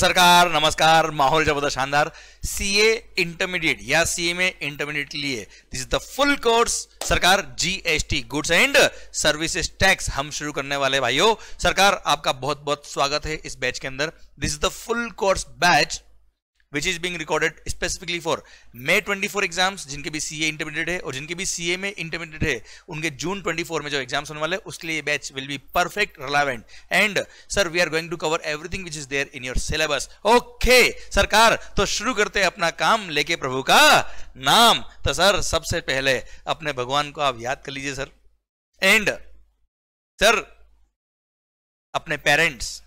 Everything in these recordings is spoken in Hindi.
सरकार नमस्कार माहौल जबरदस्त शानदार सीए इंटरमीडिएट या सीए में इंटरमीडिएट लिए this is the full course सरकार GST goods and services tax हम शुरू करने वाले भाइयों सरकार आपका बहुत बहुत स्वागत है इस बैच के अंदर this is the full course batch which is being recorded specifically for May twenty four exams जिनके भी सी ए इंटरमीडिएट है और जिनके भी सी ए में इंटरमीडिएट है उनके जून ट्वेंटी फोर में जो एग्जाम्स होने वाले उसके लिए batch will be perfect relevant and sir we are going to cover everything which is there in your syllabus okay सरकार तो शुरू करते हैं अपना काम लेके प्रभु का नाम तो सर सबसे पहले अपने भगवान को आप याद कर लीजिए सर एंड सर अपने पेरेंट्स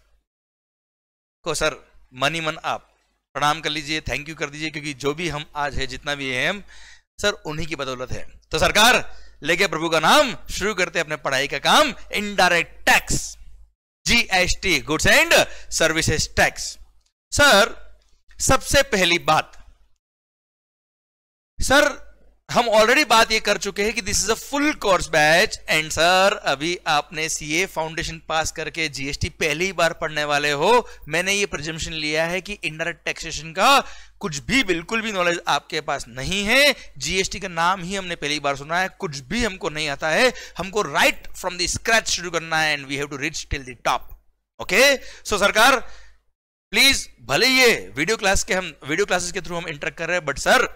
को सर मनी मन आप प्रणाम कर लीजिए थैंक यू कर दीजिए क्योंकि जो भी हम आज है जितना भी है हम सर उन्हीं की बदौलत है तो सरकार लेके प्रभु का नाम शुरू करते अपने पढ़ाई का काम indirect tax GST goods and services tax sir सबसे पहली बात सर हम ऑलरेडी बात ये कर चुके हैं कि this is a full course batch and sir अभी आपने सीए फाउंडेशन पास करके जीएसटी पहली बार पढ़ने वाले हो मैंने ये प्रजम्पशन लिया है कि इंडायरेक्ट टैक्सेशन का कुछ भी बिल्कुल भी नॉलेज आपके पास नहीं है जीएसटी का नाम ही हमने पहली बार सुना है कुछ भी हमको नहीं आता है हमको राइट फ्रॉम द स्क्रैच शुरू करना है and we have to reach till the top okay so सरकार प्लीज भले ये वीडियो क्लास के हम वीडियो क्लासेस के थ्रू हम इंटर कर रहे हैं but sir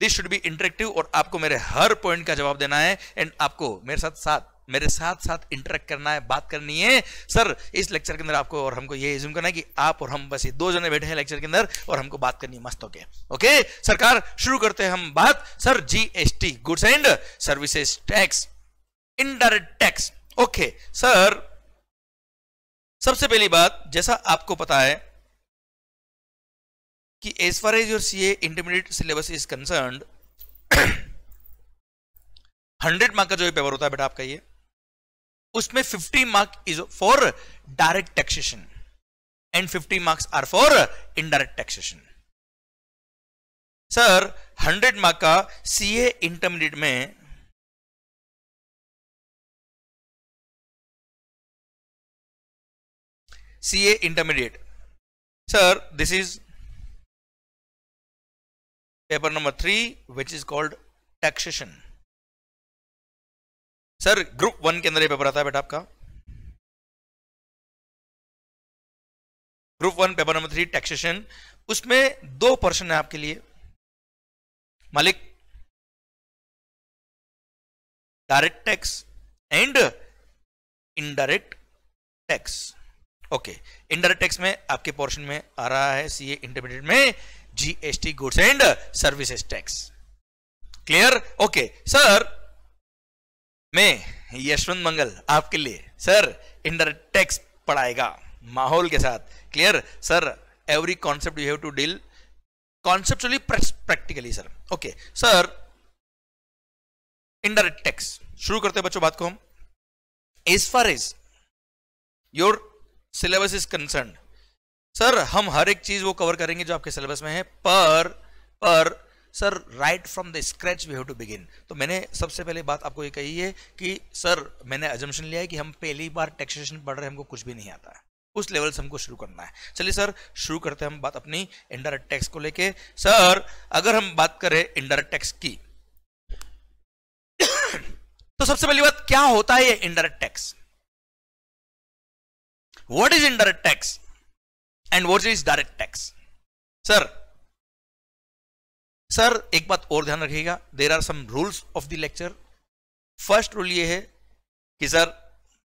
this should be interactive और आपको मेरे हर पॉइंट का जवाब देना है एंड आपको मेरे साथ साथ मेरे साथ साथ इंटरेक्ट करना है बात करनी है सर इस लेक्चर के अंदर आपको और हमको ये एज्यूम करना है कि आप और हम बस ये दो जने बैठे हैं लेक्चर के अंदर और हमको बात करनी है मस्त होके ओके सरकार शुरू करते हैं हम बात sir GST goods and services tax indirect tax okay sir सबसे पहली बात जैसा आपको पता है कि far as your C A intermediate syllabus is concerned hundred mark का जो पेपर होता है बेटा आपका ये उसमें fifty mark is for direct taxation and fifty marks are for indirect taxation sir hundred mark का सीए इंटरमीडिएट में C A intermediate sir this is paper number three which is called taxation sir group one के अंदर ये पेपर आता है बेटा आपका group one paper number three taxation उसमें दो पर्सन है आपके लिए मालिक direct tax and indirect tax okay indirect tax में आपके पोर्शन में आ रहा है सीए इंटरमीडिएट में GST goods and services tax. Clear okay sir मैं यशवंत मंगल आपके लिए सर इंडर टैक्स पढ़ाएगा माहौल के साथ clear sir every concept you have to deal conceptually practically sir okay sir indirect tax शुरू करते हैं बच्चों बात को हम as far as your syllabus is concern sir हम हर एक चीज वो कवर करेंगे जो आपके सिलेबस में है पर पर sir right from the scratch we have to begin तो मैंने सबसे पहले बात आपको ये कही है कि सर मैंने एजम्पन लिया है कि हम पहली बार टैक्सेशन पढ़ रहे हमको कुछ भी नहीं आता है उस लेवल से हमको शुरू करना है चलिए सर शुरू करते हैं हम बात अपनी इंडायरेक्ट टैक्स को लेके सर अगर हम बात करें इंडायरेक्ट टैक्स की तो सबसे पहली बात क्या होता है ये indirect tax what is indirect tax and what is direct tax sir sir एक बात और ध्यान रखिएगा there are some rules of the lecture first rule ये है कि सर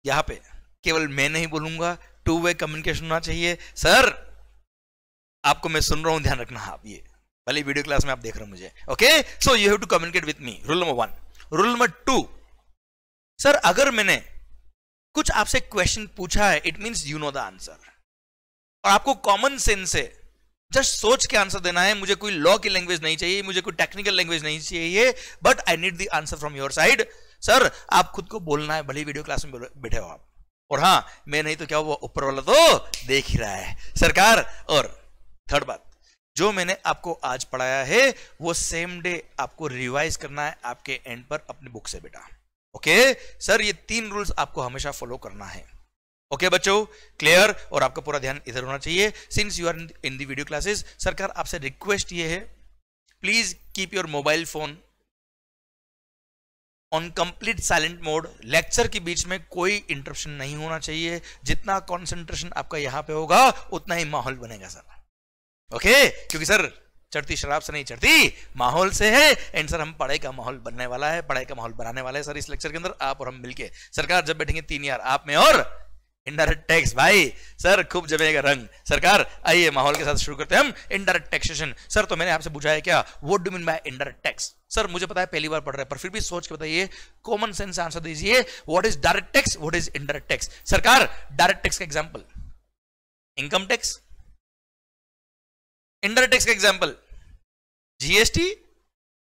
यहां पे केवल मैं नहीं बोलूंगा टू वे कम्युनिकेशन होना चाहिए सर आपको मैं सुन रहा हूं ध्यान रखना आप हाँ, ये भले वीडियो क्लास में आप देख रहे हो मुझे okay so you have to communicate with me rule number one rule number two sir अगर मैंने कुछ आपसे क्वेश्चन पूछा है it means you know the answer और आपको कॉमन सेंस है जस्ट सोच के आंसर देना है मुझे कोई लॉ की लैंग्वेज नहीं चाहिए मुझे कोई टेक्निकल लैंग्वेज नहीं चाहिए but I need the answer from your side sir आप खुद को बोलना है भले वीडियो क्लास में बैठे हो आप और हाँ मैं नहीं तो क्या वो ऊपर वाला तो देख ही रहा है सरकार और थर्ड बात जो मैंने आपको आज पढ़ाया है वो सेम डे आपको रिवाइज करना है आपके एंड पर अपने बुक से बेटा ओके सर ये तीन रूल्स आपको हमेशा फॉलो करना है ओके okay, बच्चों क्लियर और आपका पूरा ध्यान इधर होना चाहिए since you are in the video classes सरकार आपसे रिक्वेस्ट ये है please keep your mobile phone on complete silent mode lecture के बीच में कोई इंटरप्शन नहीं होना चाहिए जितना कॉन्सेंट्रेशन आपका यहां पे होगा उतना ही माहौल बनेगा सर ओके okay? क्योंकि सर चढ़ती शराब से नहीं चढ़ती माहौल से है एंड सर हम पढ़ाई का माहौल बनने वाला है पढ़ाई का माहौल बनाने वाला है सर इस लेक्चर के अंदर आप और हम मिलके सरकार जब बैठेंगे तीन यार आप में और इनडायरेक्ट टैक्स भाई सर खूब जमेगा रंग सरकार आइए माहौल के साथ शुरू करते हैं हम इनडायरेक्ट टैक्सेशन सर तो मैंने आपसे पूछा है क्या what do mean by indirect tax sir मुझे पता है पहली बार पढ़ रहे हैं पर फिर भी सोच के बताइए कॉमन सेंस आंसर दीजिए what is direct tax what is indirect tax सरकार डायरेक्ट टैक्स का example income tax indirect tax का example GST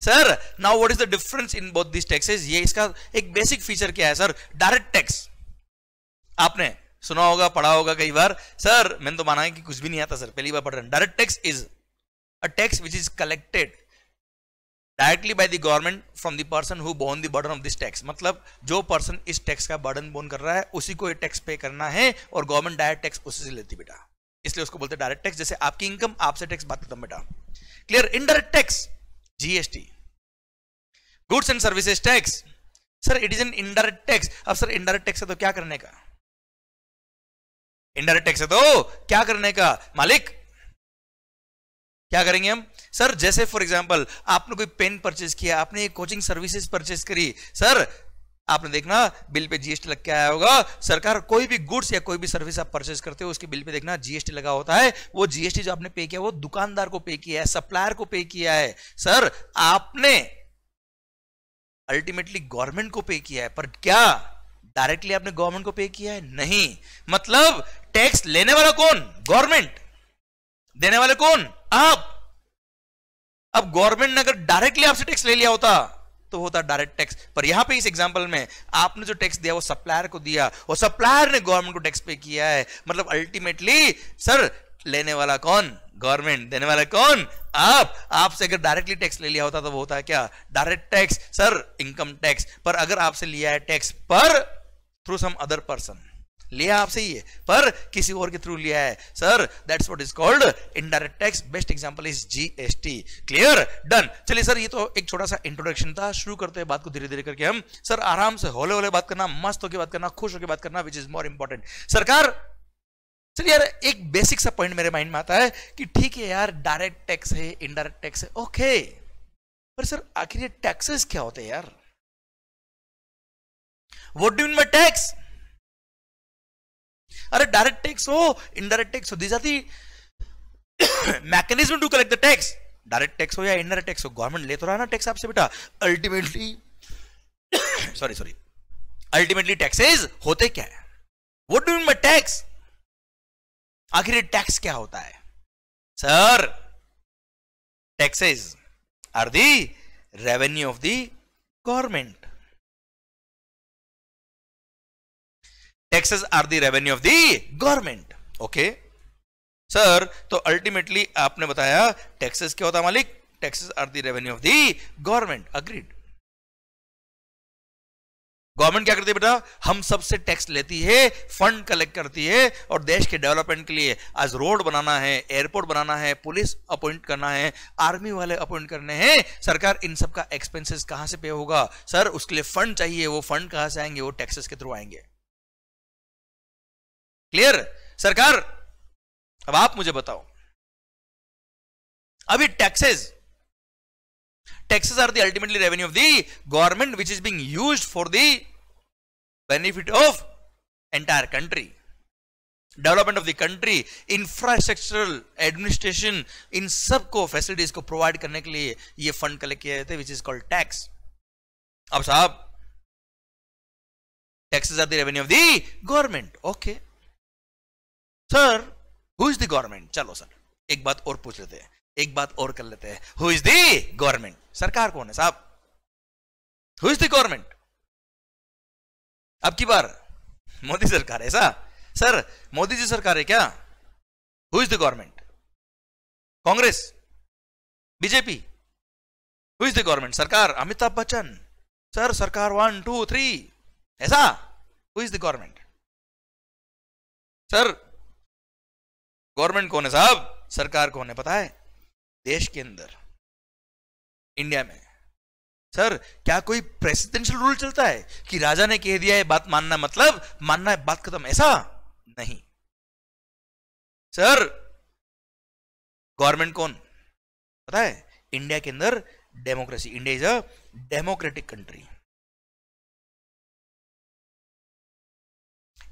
sir now what is the difference in both this taxes ये इसका एक बेसिक फीचर क्या है सर डायरेक्ट टैक्स आपने सुना होगा पढ़ा होगा कई बार सर मैंने तो माना है कि कुछ भी नहीं आता सर पहली बार पढ़ रहे हैं direct tax is a tax which is collected directly by the government from the person who borne the burden of this tax मतलब जो पर्सन इस टैक्स का बर्डन बोन कर रहा है उसी को ये टैक्स पे करना है और गवर्नमेंट डायरेक्ट टैक्स उसी से लेती बेटा इसलिए उसको बोलते हैं डायरेक्ट टैक्स जैसे आपकी इनकम आपसे टैक्स बात करता हूं बेटा clear indirect tax GST goods and services tax sir it is an indirect tax अब सर इनडायरेक्ट टैक्स है तो क्या करने का इनडायरेक्ट टैक्स है तो क्या करने का मालिक क्या करेंगे हम सर जैसे फॉर एग्जाम्पल आपने कोई पेन परचेज किया आपने कोचिंग सर्विसेज परचेज करी सर आपने देखना बिल पे जीएसटी लग के आया होगा सरकार कोई भी गुड्स या कोई भी सर्विस आप परचेज करते हो उसके बिल पे देखना जीएसटी लगा होता है वो जीएसटी जो आपने पे किया वो दुकानदार को पे किया है सप्लायर को पे किया है सर आपने अल्टीमेटली गवर्नमेंट को पे किया है पर क्या डायरेक्टली आपने गवर्नमेंट को पे किया है नहीं मतलब टैक्स लेने वाला कौन गवर्नमेंट देने वाले कौन आप अब गवर्नमेंट ने अगर डायरेक्टली आपसे टैक्स ले लिया होता तो होता डायरेक्ट टैक्स पर यहां पे इस एग्जांपल में आपने जो टैक्स दिया वो सप्लायर को दिया और सप्लायर ने गवर्नमेंट को टैक्स पे किया है मतलब अल्टीमेटली सर लेने वाला कौन गवर्नमेंट देने वाला कौन आप आपसे अगर डायरेक्टली टैक्स ले लिया होता तो वो होता है क्या direct tax sir income tax पर अगर आपसे लिया है टैक्स पर थ्रू सम अदर पर्सन लिया आपसे ही है पर किसी और के थ्रू लिया है sir that's what is called indirect tax best example is GST clear done चलिए सर ये तो एक छोटा सा इंट्रोडक्शन था शुरू करते हैं बात को धीरे धीरे करके हम सर आराम से होले होले बात करना मस्त होकर बात करना खुश होकर बात करना विच इज मोर इंपॉर्टेंट सरकार चलिए यार एक बेसिक सा पॉइंट मेरे माइंड में आता है कि ठीक है यार डायरेक्ट टैक्स है इनडायरेक्ट टैक्स है ओके पर सर आखिर ये टैक्सेस क्या होते हैं यार what do you mean by tax are direct tax हो indirect tax so these are the mechanism to collect direct tax हो या इनडायरेक्ट टैक्स हो गवर्नमेंट ले तो रहा ना टैक्स आपसे बेटा ultimately sorry sorry ultimately taxes होते क्या है what do mean by tax आखिर ये टैक्स क्या होता है sir taxes are the revenue of the government taxes are the revenue of the government okay sir तो अल्टीमेटली आपने बताया टैक्सेस क्या होता मालिक taxes are the revenue of the government agreed government क्या करती है बेटा हम सबसे टैक्स लेती है फंड कलेक्ट करती है और देश के डेवलपमेंट के लिए आज रोड बनाना है एयरपोर्ट बनाना है पुलिस अपॉइंट करना है आर्मी वाले अपॉइंट करने हैं सरकार इन सब का एक्सपेंसेस कहां से पे होगा सर उसके लिए फंड चाहिए वो फंड कहां से आएंगे वो टैक्सेस के थ्रू आएंगे क्लियर सरकार अब आप मुझे बताओ अभी taxes taxes are the ultimately revenue of the government which is being used for the benefit of entire country development of the country infrastructural administration इन सबको फैसिलिटीज को प्रोवाइड करने के लिए ये फंड कलेक्ट किए थे विच इज कॉल्ड टैक्स अब साहब taxes are the revenue of the government okay sir who is the government चलो सर एक बात और पूछ लेते हैं एक बात और कर लेते हैं हु इज द गवर्नमेंट सरकार कौन है साहब हु इज द गवर्नमेंट अब की बार मोदी सरकार है ऐसा सर मोदी जी सरकार है क्या who is the government Congress BJP who is the government सरकार Amitabh Bachchan sir Sarkar one two three ऐसा who is the government sir government कौन है साहब सरकार कौन है पता है देश के अंदर इंडिया में सर क्या कोई प्रेसिडेंशियल रूल चलता है कि राजा ने कह दिया है बात मानना मतलब मानना है बात खत्म ऐसा नहीं सर गवर्नमेंट कौन पता है इंडिया के अंदर democracy India is a democratic country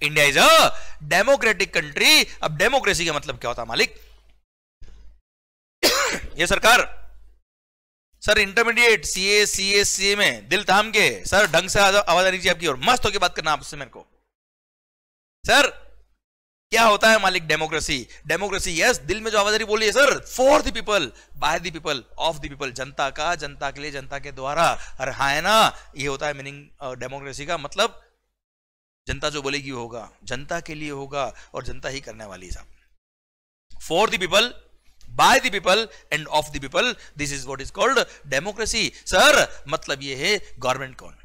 India is a democratic country अब डेमोक्रेसी का मतलब क्या होता है मालिक ये सरकार sir intermediate CA CA CA में दिल थाम के सर ढंग से आवाज आनी चाहिए आपकी और मस्त होकर बात करना आपसे मेरे को सर क्या होता है मालिक डेमोक्रेसी डेमोक्रेसी यस दिल में जो आवाजारी बोली है sir for the people by the people of the people जनता का जनता के लिए जनता के द्वारा अरे हाँ है ना ये होता है मीनिंग डेमोक्रेसी का मतलब जनता जो बोलेगी होगा जनता के लिए होगा और जनता ही करने वाली है for the people people by the people and of the people this is what is called democracy sir मतलब ये है गवर्नमेंट कौन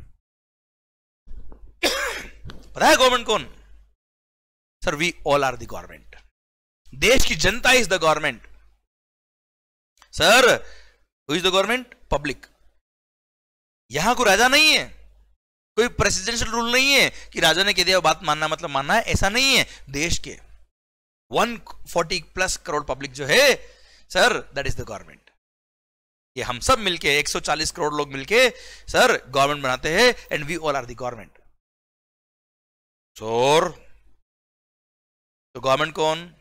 पता है गवर्नमेंट कौन sir we all are the government देश की जनता is the government sir who is the government public यहां को राजा नहीं है कोई प्रेसिडेंशियल रूल नहीं है कि राजा ने कह दिया बात मानना मतलब मानना है ऐसा नहीं है देश के 140 प्लस करोड़ पब्लिक जो है sir that is the government ये हम सब मिलके 140 करोड़ लोग मिलके सर गवर्नमेंट बनाते हैं and we all are the government चोर तो गवर्नमेंट कौन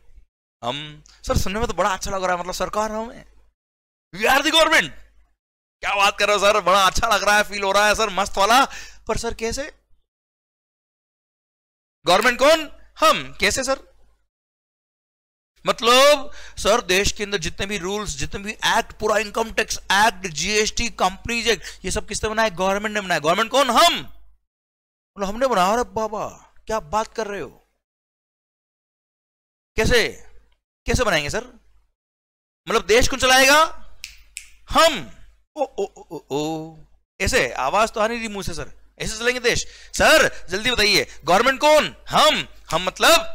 हम सर सुनने में तो बड़ा अच्छा लग रहा है मतलब सरकार हम वी आर दी गवर्नमेंट क्या बात कर रहे हो सर बड़ा अच्छा लग रहा है फील हो रहा है सर मस्त वाला पर सर कैसे गवर्नमेंट कौन हम कैसे सर मतलब सर देश के अंदर जितने भी रूल्स जितने भी एक्ट पूरा income tax act GST companies act ये सब किसने बनाया गवर्नमेंट ने बनाया गवर्नमेंट कौन हम मतलब हमने बनाया अरे बाबा क्या बात कर रहे हो कैसे कैसे बनाएंगे सर मतलब देश कौन चलाएगा हम ओ ओ ओ ओ ऐसे आवाज तो आ नहीं रही मुंह से सर ऐसे चलेंगे देश सर जल्दी बताइए गवर्नमेंट कौन हम हम मतलब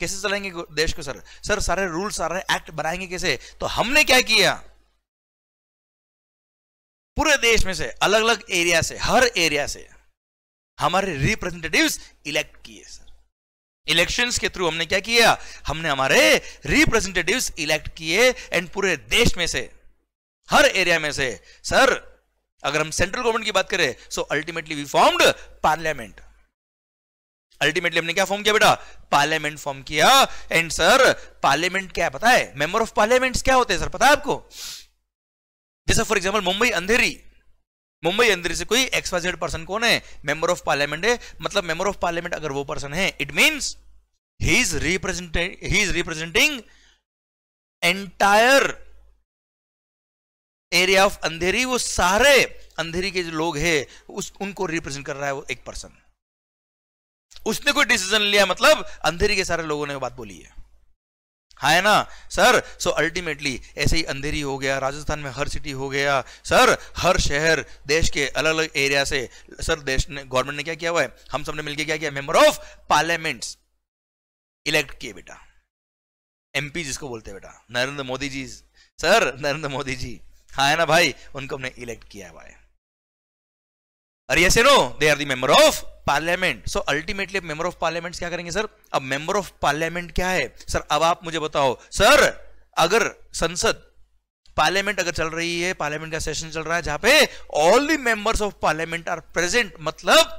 कैसे चलाएंगे देश को सर सर सारे रूल सारे एक्ट बनाएंगे कैसे तो हमने क्या किया पूरे देश में से अलग अलग एरिया से हर एरिया से हमारे रिप्रेजेंटेटिव्स इलेक्ट किए सर इलेक्शंस के थ्रू हमने क्या किया हमने हमारे रिप्रेजेंटेटिव्स इलेक्ट किए एंड पूरे देश में से हर एरिया में से सर अगर हम सेंट्रल गवर्नमेंट की बात करें so ultimately we formed parliament ultimately हमने क्या फॉर्म किया बेटा पार्लियामेंट फॉर्म किया एंड सर पार्लियामेंट क्या पता है मेंबर ऑफ पार्लियामेंट क्या होते हैं सर पता है आपको जैसे फॉर एग्जाम्पल मुंबई अंधेरी मुंबई अंधेरी से कोई एक्सवाइजेड पर्सन कौन है मेंबर ऑफ पार्लियामेंट है मतलब मेंबर ऑफ पार्लियामेंट अगर वो पर्सन है it means he is representing entire area of Andheri वो सारे अंधेरी के जो लोग हैं उस उनको रिप्रेजेंट कर रहा है वो एक पर्सन उसने कोई डिसीजन लिया मतलब अंधेरी के सारे लोगों ने बात बोली है हाँ है ना सर सो अल्टीमेटली ऐसे ही अंधेरी हो गया राजस्थान में हर सिटी हो गया सर हर शहर देश के अलग अलग एरिया से सर देश ने गवर्नमेंट ने क्या किया हुआ है हम सबने मिलकर क्या किया मेंबर ऑफ पार्लियामेंट्स इलेक्ट किए बेटा एमपी जिसको बोलते हैं बेटा नरेंद्र मोदी जी सर नरेंद्र मोदी जी हाँ है ना भाई उनको हमने इलेक्ट किया हुआ है अरे yes no they are the member of parliament so ultimately member of parliament क्या करेंगे सर अब मेंबर ऑफ पार्लियामेंट क्या है सर अब आप मुझे बताओ सर अगर संसद पार्लियामेंट अगर चल रही है पार्लियामेंट का सेशन चल रहा है जहां पे all the members of parliament are present मतलब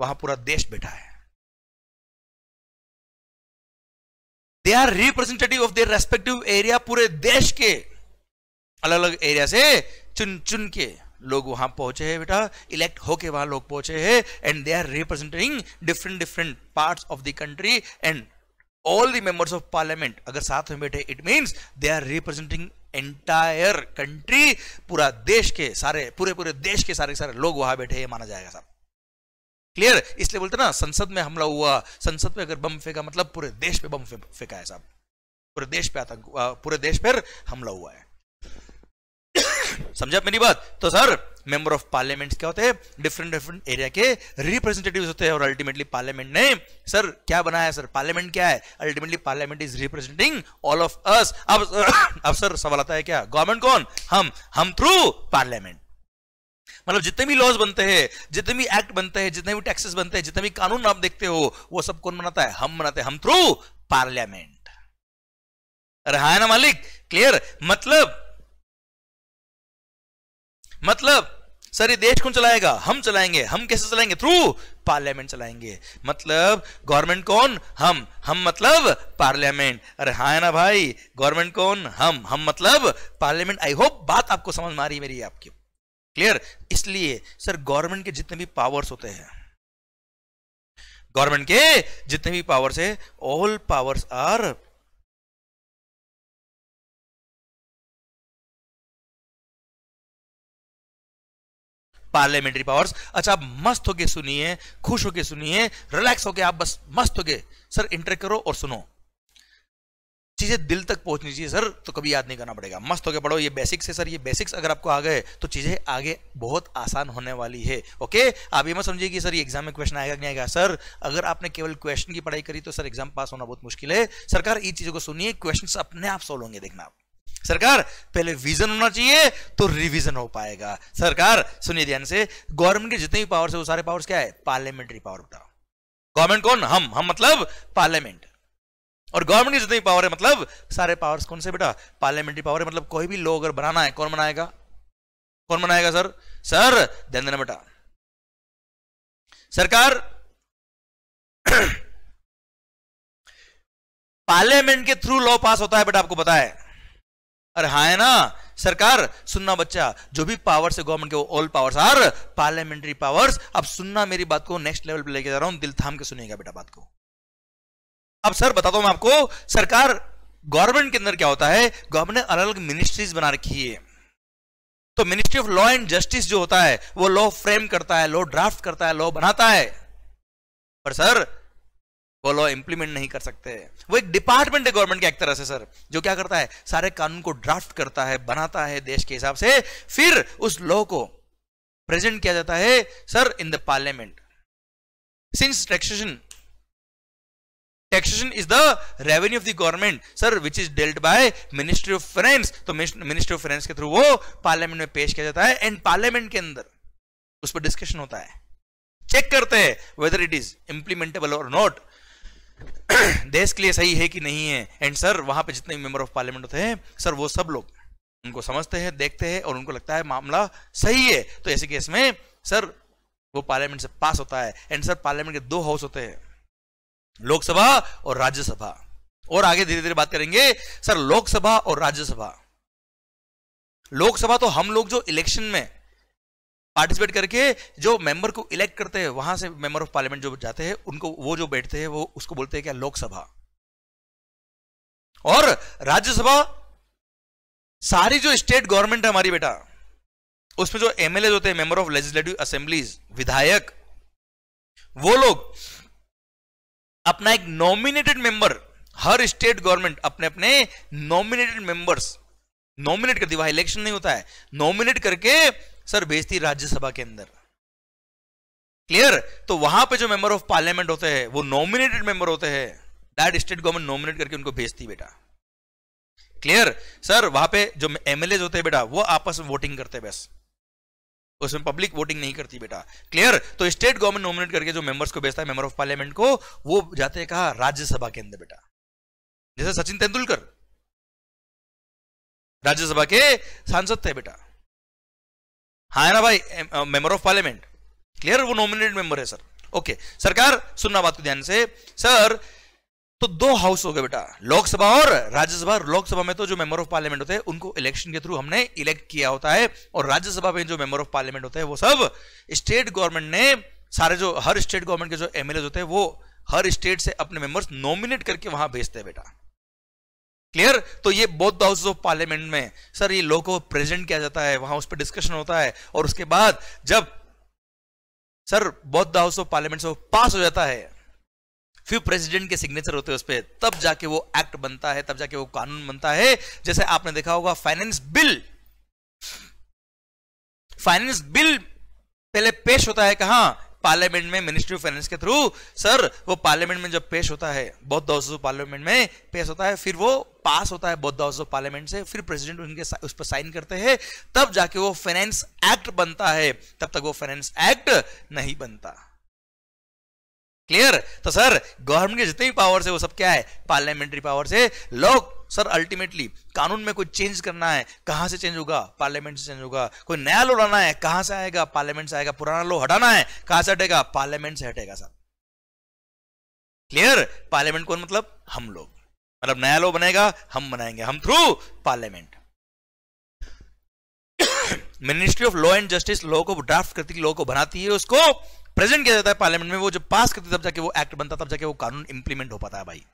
वहां पूरा देश बैठा है they are representative of their respective area पूरे देश के अलग अलग एरिया से चुन चुन के लोग वहां पहुंचे हैं बेटा इलेक्ट होके वहां लोग पहुंचे हैं and they are representing different different parts of the country and all the members of parliament अगर साथ में बैठे it means they are representing entire country पूरा देश के सारे पूरे पूरे देश के सारे सारे लोग वहां बैठे हैं माना जाएगा साहब क्लियर इसलिए बोलते ना संसद में हमला हुआ संसद में अगर बम फेंका मतलब पूरे देश पे बम फेंका है साहब पूरे देश पे आतंक पूरे देश पर हमला हुआ है समझा मेरी बात तो सर मेंबर ऑफ पार्लियामेंट क्या होते हैं डिफरेंट डिफरेंट एरिया के रिप्रेजेंटेटिव होते हैं और अल्टीमेटली पार्लियामेंट ने सर क्या बनाया सर पार्लियामेंट क्या है ultimately parliament is representing all of us अब अब सर सवाल आता है क्या गवर्नमेंट कौन हम हम थ्रू पार्लियामेंट मतलब जितने भी लॉज बनते हैं जितने भी एक्ट बनते हैं जितने भी टैक्सेस बनते हैं जितने भी कानून आप देखते हो वो सब कौन बनाता है हम बनाते हैं हम थ्रू पार्लियामेंट रहा है ना मालिक क्लियर मतलब मतलब सर देश कौन चलाएगा हम चलाएंगे हम कैसे चलाएंगे थ्रू पार्लियामेंट चलाएंगे मतलब गवर्नमेंट कौन हम हम मतलब पार्लियामेंट अरे हा है ना भाई गवर्नमेंट कौन हम हम मतलब पार्लियामेंट आई होप बात आपको समझ में आ रही है मेरी आपकी क्लियर इसलिए सर गवर्नमेंट के जितने भी पावर्स होते हैं गवर्नमेंट के जितने भी पावर्स है all powers are parliamentary powers अच्छा आप मस्त होके सुनिए खुश होके सुनिए रिलैक्स होके आप बस मस्त होके सर इंटर करो और सुनो चीजें दिल तक पहुंचनी चाहिए सर तो कभी याद नहीं करना पड़ेगा मस्त होके पढ़ो ये बेसिक्स है सर ये बेसिक्स अगर आपको आ गए तो चीजें आगे बहुत आसान होने वाली है ओके आप ये मत समझिए कि सर ये एग्जाम में क्वेश्चन आएगा नहीं आएगा सर अगर आपने केवल क्वेश्चन की पढ़ाई करी तो सर एग्जाम पास होना बहुत मुश्किल है सरकार इन चीजों को सुनिए क्वेश्चन अपने आप सोल्व होंगे देखना आप सरकार पहले विजन होना चाहिए तो रिविजन हो पाएगा सरकार सुनिए ध्यान से गवर्नमेंट के जितने भी पावर्स है वो सारे पावर्स क्या है पार्लियामेंट्री पावर बताओ गवर्नमेंट कौन हम हम मतलब पार्लियामेंट और गवर्नमेंट की जितनी पावर है मतलब सारे पावर्स कौन से बेटा पार्लियामेंट्री पावर है मतलब कोई भी लॉ अगर बनाना है कौन बनाएगा कौन बनाएगा सर सर ध्यान देना बेटा सरकार पार्लियामेंट के थ्रू लॉ पास होता है बेटा आपको बताया अरे हाँ है ना सरकार सुनना बच्चा जो भी पावर्स है गवर्नमेंट के वो all powers are parliamentary powers अब सुनना मेरी बात को नेक्स्ट लेवल पे लेके जा रहा हूं दिल थाम के सुनिएगा बेटा बात को अब सर बताता हूं मैं आपको सरकार गवर्नमेंट के अंदर क्या होता है गवर्नमेंट ने अलग अलग मिनिस्ट्रीज बना रखी है तो ministry of law and justice जो होता है वो लॉ फ्रेम करता है लॉ ड्राफ्ट करता है लॉ बनाता है पर सर वो लॉ इंप्लीमेंट नहीं कर सकते वो एक डिपार्टमेंट है गवर्नमेंट का एक तरह से सर जो क्या करता है सारे कानून को ड्राफ्ट करता है बनाता है देश के हिसाब से फिर उस लॉ को प्रेजेंट किया जाता है sir in the parliament since taxation taxation is the revenue of the government sir which is dealt by ministry of finance तो मिनिस्ट्री ऑफ फाइनेंस के थ्रू वो पार्लियामेंट में पेश किया जाता है एंड पार्लियामेंट के अंदर उस पर डिस्कशन होता है चेक करते हैं वेदर इट इज इंप्लीमेंटेबल और नॉट देश के लिए सही है कि नहीं है एंड सर वहां पे जितने मेंबर ऑफ पार्लियामेंट होते हैं सर वो सब लोग उनको समझते हैं देखते हैं और उनको लगता है मामला सही है तो ऐसे केस में सर वो पार्लियामेंट से पास होता है एंड सर पार्लियामेंट के दो हाउस होते हैं लोकसभा और राज्यसभा और आगे धीरे धीरे बात करेंगे सर लोकसभा और राज्यसभा लोकसभा तो हम लोग जो इलेक्शन में पार्टिसिपेट करके जो मेंबर को इलेक्ट करते हैं वहां से मेंबर ऑफ पार्लियामेंट जो जाते हैं उनको वो जो बैठते हैं वो उसको बोलते हैं क्या लोकसभा और राज्यसभा सारी जो स्टेट गवर्नमेंट है हमारी बेटा उसमें जो एमएलए होते हैं मेंबर ऑफ लेजिस्लेटिव असेंबलीज विधायक वो लोग अपना एक नॉमिनेटेड मेंबर हर स्टेट गवर्नमेंट अपने अपने नॉमिनेटेड मेंबर्स नॉमिनेट करती वहां इलेक्शन नहीं होता है नॉमिनेट करके सर भेजती राज्यसभा के अंदर क्लियर तो वहां पे जो मेंबर ऑफ पार्लियामेंट होते हैं वो नॉमिनेटेड मेंबर होते हैं दैट स्टेट गवर्नमेंट नॉमिनेट करके उनको भेजती बेटा क्लियर सर वहां पे जो एमएलए होते हैं बेटा वो आपस में वोटिंग करते बस उसमें पब्लिक वोटिंग नहीं करती बेटा क्लियर तो स्टेट गवर्नमेंट नॉमिनेट करके जो मेंबर्स को भेजता है मेंबर ऑफ पार्लियामेंट को वो जाते हैं कहा राज्यसभा के अंदर बेटा जैसे सचिन तेंदुलकर राज्यसभा के सांसद थे बेटा हाँ ना भाई मेंबर ऑफ पार्लियामेंट क्लियर वो नॉमिनेटेड मेंबर है सर ओके सरकार सुनना बात को ध्यान से सर तो दो हाउस हो गए बेटा लोकसभा और राज्यसभा लोकसभा में तो जो मेंबर ऑफ पार्लियामेंट होते हैं उनको इलेक्शन के थ्रू हमने इलेक्ट किया होता है और राज्यसभा में जो मेंबर ऑफ पार्लियामेंट होते हैं वो सब स्टेट गवर्नमेंट ने सारे जो हर स्टेट गवर्नमेंट के जो एमएलए होते हैं वो हर स्टेट से अपने मेंबर्स नॉमिनेट करके वहां भेजते हैं बेटा क्लियर तो ये बोथ हाउस ऑफ पार्लियामेंट में सर ये लोगों को प्रेजेंट किया जाता है वहां उस पर डिस्कशन होता है और उसके बाद जब sir both house of parliament से पास हो जाता है फिर प्रेसिडेंट के सिग्नेचर होते हैं उस पर तब जाके वो एक्ट बनता है तब जाके वो कानून बनता है जैसे आपने देखा होगा फाइनेंस बिल फाइनेंस बिल पहले पेश होता है कहां पार्लियामेंट में मिनिस्ट्री ऑफ फाइनेंस के थ्रू सर वो पार्लियामेंट में जब पेश होता है बौद्ध हाउस ऑफ पार्लियामेंट में पेश होता है फिर वो पास होता है बौद्ध हाउस ऑफ पार्लियामेंट से फिर प्रेसिडेंट उनके उस पर साइन करते हैं तब जाके वो फाइनेंस एक्ट बनता है तब तक वो फाइनेंस एक्ट नहीं बनता क्लियर तो सर गवर्नमेंट के जितने भी पावर्स है वो सब क्या है पार्लियामेंट्री पावर्स है लोग सर अल्टीमेटली कानून में कोई चेंज करना है कहां से चेंज होगा पार्लियामेंट से चेंज होगा कोई नया लो लाना है कहां से आएगा पार्लियामेंट से आएगा पुराना लो हटाना है कहां से हटेगा पार्लियामेंट से हटेगा सर क्लियर पार्लियामेंट कौन मतलब हम लोग मतलब नया लो बनेगा हम बनाएंगे हम through parliament ministry of law and justice law को ड्राफ्ट करती है लॉ को बनाती है उसको प्रेजेंट किया जाता है पार्लियामेंट में वो जो पास करती तब जाके वो एक्ट बनता तब जाके वो कानून इंप्लीमेंट हो पाता है भाई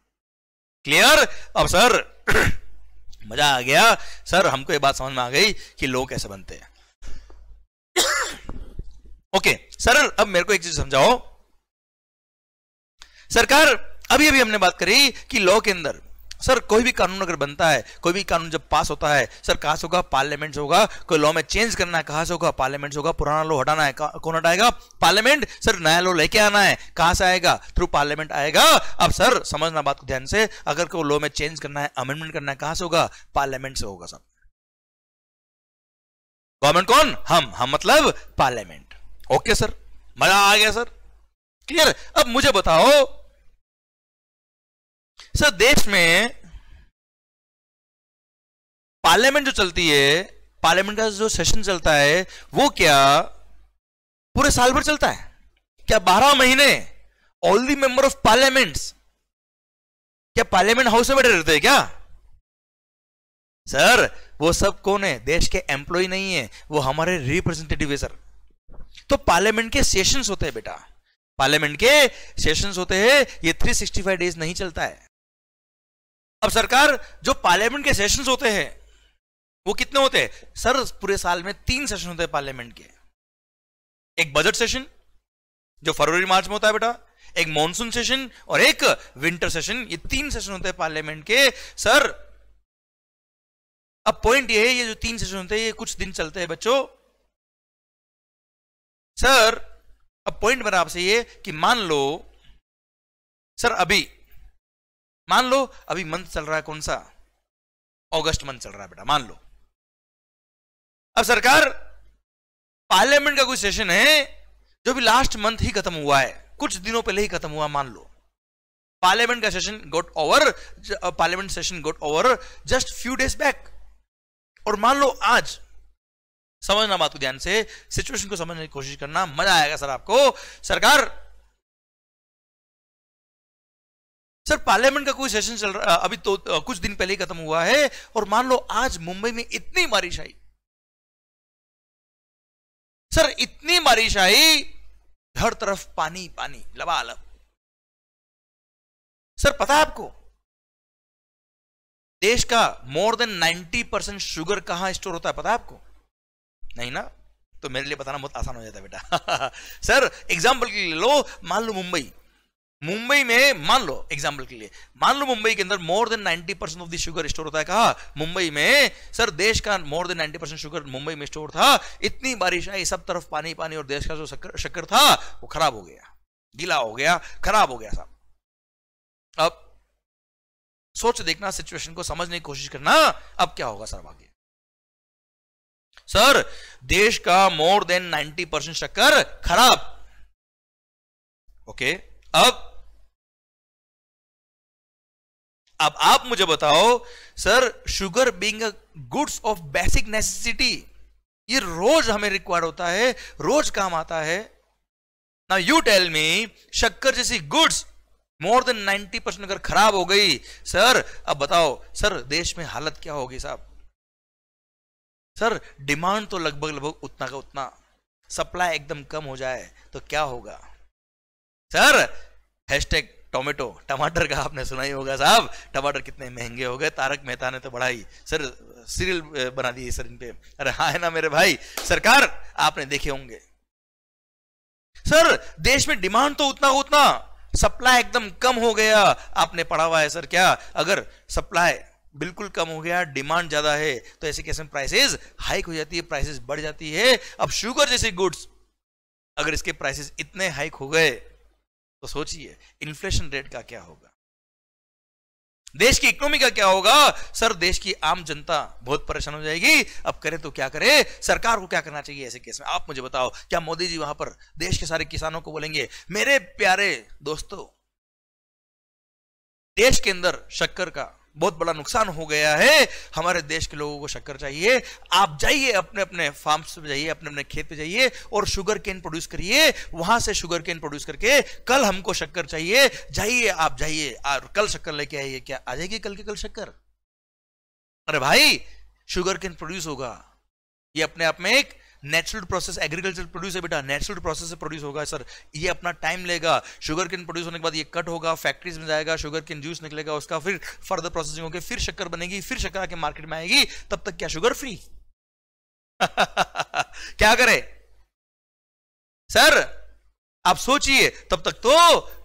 क्लियर अब सर मजा आ गया सर हमको ये बात समझ में आ गई कि लोग कैसे बनते हैं ओके सर अब मेरे को एक चीज समझाओ सरकार अभी अभी हमने बात करी कि लॉ के अंदर सर कोई भी कानून अगर बनता है कोई भी कानून जब पास होता है सर कहा से होगा पार्लियामेंट से होगा कोई लॉ में चेंज करना है कहा से होगा पार्लियामेंट से होगा पुराना लॉ हटाना है कौन हटाएगा पार्लियामेंट सर नया लॉ लेके आना है कहां से आएगा थ्रू पार्लियामेंट आएगा अब सर समझना बात को ध्यान से अगर कोई लॉ में चेंज करना है अमेंडमेंट करना है कहां से होगा पार्लियामेंट से होगा सर गवर्नमेंट कौन हम हम मतलब पार्लियामेंट ओके सर मजा आ गया सर क्लियर अब मुझे बताओ सर देश में पार्लियामेंट जो चलती है पार्लियामेंट का जो सेशन चलता है वो क्या पूरे साल भर चलता है क्या बारह महीने all the member of parliament क्या पार्लियामेंट हाउस में बैठे रहते हैं क्या सर वो सब कौन है देश के एम्प्लॉय नहीं है वो हमारे रिप्रेजेंटेटिव है सर तो पार्लियामेंट के सेशंस होते हैं बेटा पार्लियामेंट के सेशंस होते हैं ये 365 डेज नहीं चलता है अब सरकार जो पार्लियामेंट के सेशंस होते हैं वो कितने होते हैं सर पूरे साल में तीन सेशन होते हैं पार्लियामेंट के एक बजट सेशन जो फरवरी मार्च में होता है बेटा एक मानसून सेशन और एक विंटर सेशन ये तीन सेशन होते हैं पार्लियामेंट के सर अब पॉइंट ये है ये जो तीन सेशन होते हैं ये कुछ दिन चलते हैं बच्चों सर अब पॉइंट बना आपसे ये कि मान लो सर अभी मान लो अभी मंथ चल रहा है कौन सा अगस्त मंथ चल रहा है बेटा मान लो अब सरकार पार्लियामेंट का कोई सेशन है जो भी लास्ट मंथ ही खत्म हुआ है कुछ दिनों पहले ही खत्म हुआ मान लो पार्लियामेंट का session got over parliament session got over just few days back और मान लो आज समझना बात को ध्यान से सिचुएशन को समझने की कोशिश करना मजा आएगा सर आपको सरकार सर पार्लियामेंट का कोई सेशन चल रहा अभी तो कुछ दिन पहले ही खत्म हुआ है और मान लो आज मुंबई में इतनी बारिश आई सर इतनी बारिश आई हर तरफ पानी पानी लबालब सर पता है आपको देश का मोर देन 90 परसेंट शुगर कहां स्टोर होता है पता है आपको नहीं ना तो मेरे लिए बताना बहुत आसान हो जाता है बेटा सर एग्जाम्पल के लिए लो मान लो मुंबई मुंबई में मान लो एग्जाम्पल के लिए मान लो मुंबई के अंदर more than 90 percent of the sugar store होता है कहा मुंबई में सर देश का more than 90 percent sugar Mumbai में स्टोर था इतनी बारिश आई सब तरफ पानी पानी और देश का जो शक्कर शक्कर था वो खराब हो गया गीला हो गया खराब हो गया सब अब सोच देखना सिचुएशन को समझने की कोशिश करना अब क्या होगा सर आगे सर देश का मोर देन नाइन्टी परसेंट शक्कर खराब ओके अब अब आप मुझे बताओ sir sugar being goods of basic necessity ये रोज हमें रिक्वायर होता है रोज काम आता है ना यू टेल मी शक्कर जैसी गुड्स मोर देन 90 परसेंट अगर खराब हो गई सर अब बताओ सर देश में हालत क्या होगी साहब सर डिमांड तो लगभग लगभग उतना का उतना सप्लाई एकदम कम हो जाए तो क्या होगा सर हैशटैग टोमेटो टमाटर का आपने सुना ही होगा साहब टमाटर कितने महंगे हो गए तारक मेहता ने तो बढ़ाई सर सीरियल बना दिए सर इन पे अरे हा है ना मेरे भाई सरकार आपने देखे होंगे सर देश में डिमांड तो उतना उतना सप्लाई एकदम कम हो गया आपने पढ़ा हुआ है सर क्या अगर सप्लाई बिल्कुल कम हो गया डिमांड ज्यादा है तो ऐसे कैसे प्राइसेस हाइक हो जाती है प्राइसेस बढ़ जाती है अब शुगर जैसे गुड्स अगर इसके प्राइसेस इतने हाइक हो गए तो सोचिए इन्फ्लेशन रेट का क्या होगा देश की इकोनॉमी का क्या होगा सर देश की आम जनता बहुत परेशान हो जाएगी अब करे तो क्या करे सरकार को क्या करना चाहिए ऐसे केस में आप मुझे बताओ क्या मोदी जी वहां पर देश के सारे किसानों को बोलेंगे मेरे प्यारे दोस्तों देश के अंदर शक्कर का बहुत बड़ा नुकसान हो गया है हमारे देश के लोगों को शक्कर चाहिए आप जाइए अपने अपने फार्म पे जाइए अपने अपने खेत पे जाइए और शुगर केन प्रोड्यूस करिए वहां से शुगर केन प्रोड्यूस करके कल हमको शक्कर चाहिए जाइए आप जाइए और कल शक्कर लेके आइए क्या आ जाएगी कल के कल शक्कर अरे भाई शुगर केन प्रोड्यूस होगा ये अपने आप में एक नेचुरल प्रोसेस एग्रीकल्चर प्रोड्यूस है बेटा नेचुरल प्रोसेस से प्रोड्यूस होगा सर ये अपना टाइम लेगा शुगर किन प्रोड्यूस होने के बाद ये कट होगा फैक्ट्रीज में जाएगा शुगर किन जूस निकलेगा उसका फिर फर्दर प्रोसेसिंग होगी फिर शक्कर बनेगी फिर शक्कर आके मार्केट में आएगी तब तक क्या शुगर फ्री क्या करे सर आप सोचिए तब तक तो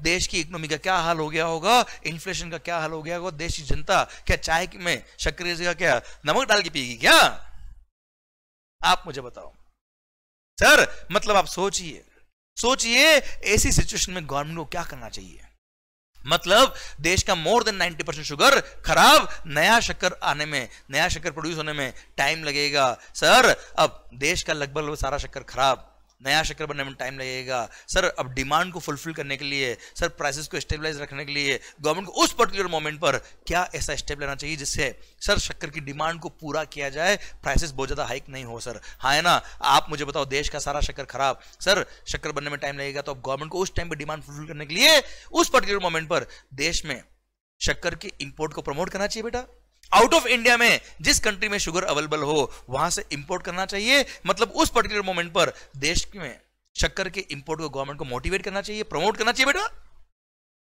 देश की इकोनॉमी का क्या हाल हो गया होगा इन्फ्लेशन का क्या हाल हो गया होगा देश की जनता क्या चाय में शक्कर का क्या नमक डाल के पिएगी क्या आप मुझे बताओ सर मतलब आप सोचिए सोचिए ऐसी सिचुएशन में गवर्नमेंट को क्या करना चाहिए मतलब देश का मोर देन 90 परसेंट शुगर खराब नया शक्कर आने में नया शक्कर प्रोड्यूस होने में टाइम लगेगा सर अब देश का लगभग सारा शक्कर खराब नया शक्कर बनने में टाइम लगेगा सर अब डिमांड को फुलफिल करने के लिए सर प्राइसेस को स्टेबलाइज रखने के लिए गवर्नमेंट को उस पर्टिकुलर मोमेंट पर क्या ऐसा स्टेप लेना चाहिए जिससे सर शक्कर की डिमांड को पूरा किया जाए प्राइसेस बहुत ज़्यादा हाइक नहीं हो सर हाँ है ना आप मुझे बताओ देश का सारा शक्कर खराब सर शक्कर बनने में टाइम लगेगा तो अब गवर्नमेंट को उस टाइम पर डिमांड फुलफिल करने के लिए उस पर्टिकुलर मोमेंट पर देश में शक्कर के इंपोर्ट को प्रमोट करना चाहिए बेटा आउट ऑफ इंडिया में जिस कंट्री में शुगर अवेलेबल हो वहां से इंपोर्ट करना चाहिए मतलब उस पर्टिकुलर मोमेंट पर देश में शक्कर के इंपोर्ट को गवर्नमेंट को मोटिवेट करना चाहिए प्रमोट करना चाहिए बेटा